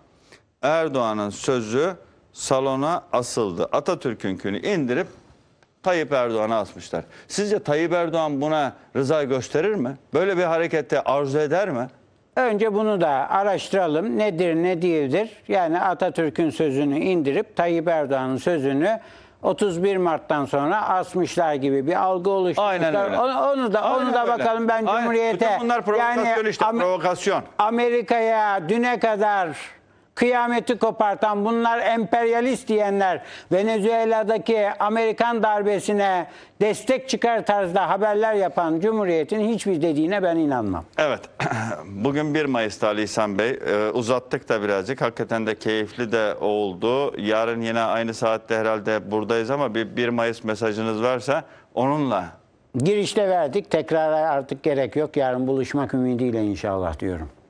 Erdoğan'ın sözü salona asıldı. Atatürk'ün künü indirip Tayyip Erdoğan'a asmışlar. Sizce Tayyip Erdoğan buna rıza gösterir mi? Böyle bir harekette arzu eder mi? Önce bunu da araştıralım. Nedir ne değildir? Yani Atatürk'ün sözünü indirip Tayyip Erdoğan'ın sözünü 31 Mart'tan sonra asmışlar gibi bir algı oluşturmuşlar. Aynen öyle. Onu, onu da Aynen onu da öyle. bakalım ben Aynen. Cumhuriyete. bunlar provokasyon yani, işte provokasyon. Amerika'ya düne kadar kıyameti kopartan bunlar emperyalist diyenler Venezuela'daki Amerikan darbesine destek çıkar tarzda haberler yapan Cumhuriyet'in hiçbir dediğine ben inanmam. Evet. Bugün 1 Mayıs'ta Ali İhsan Bey ee, uzattık da birazcık. Hakikaten de keyifli de oldu. Yarın yine aynı saatte herhalde buradayız ama bir 1 Mayıs mesajınız varsa onunla Girişte verdik. Tekrar artık gerek yok. Yarın buluşmak ümidiyle inşallah diyorum.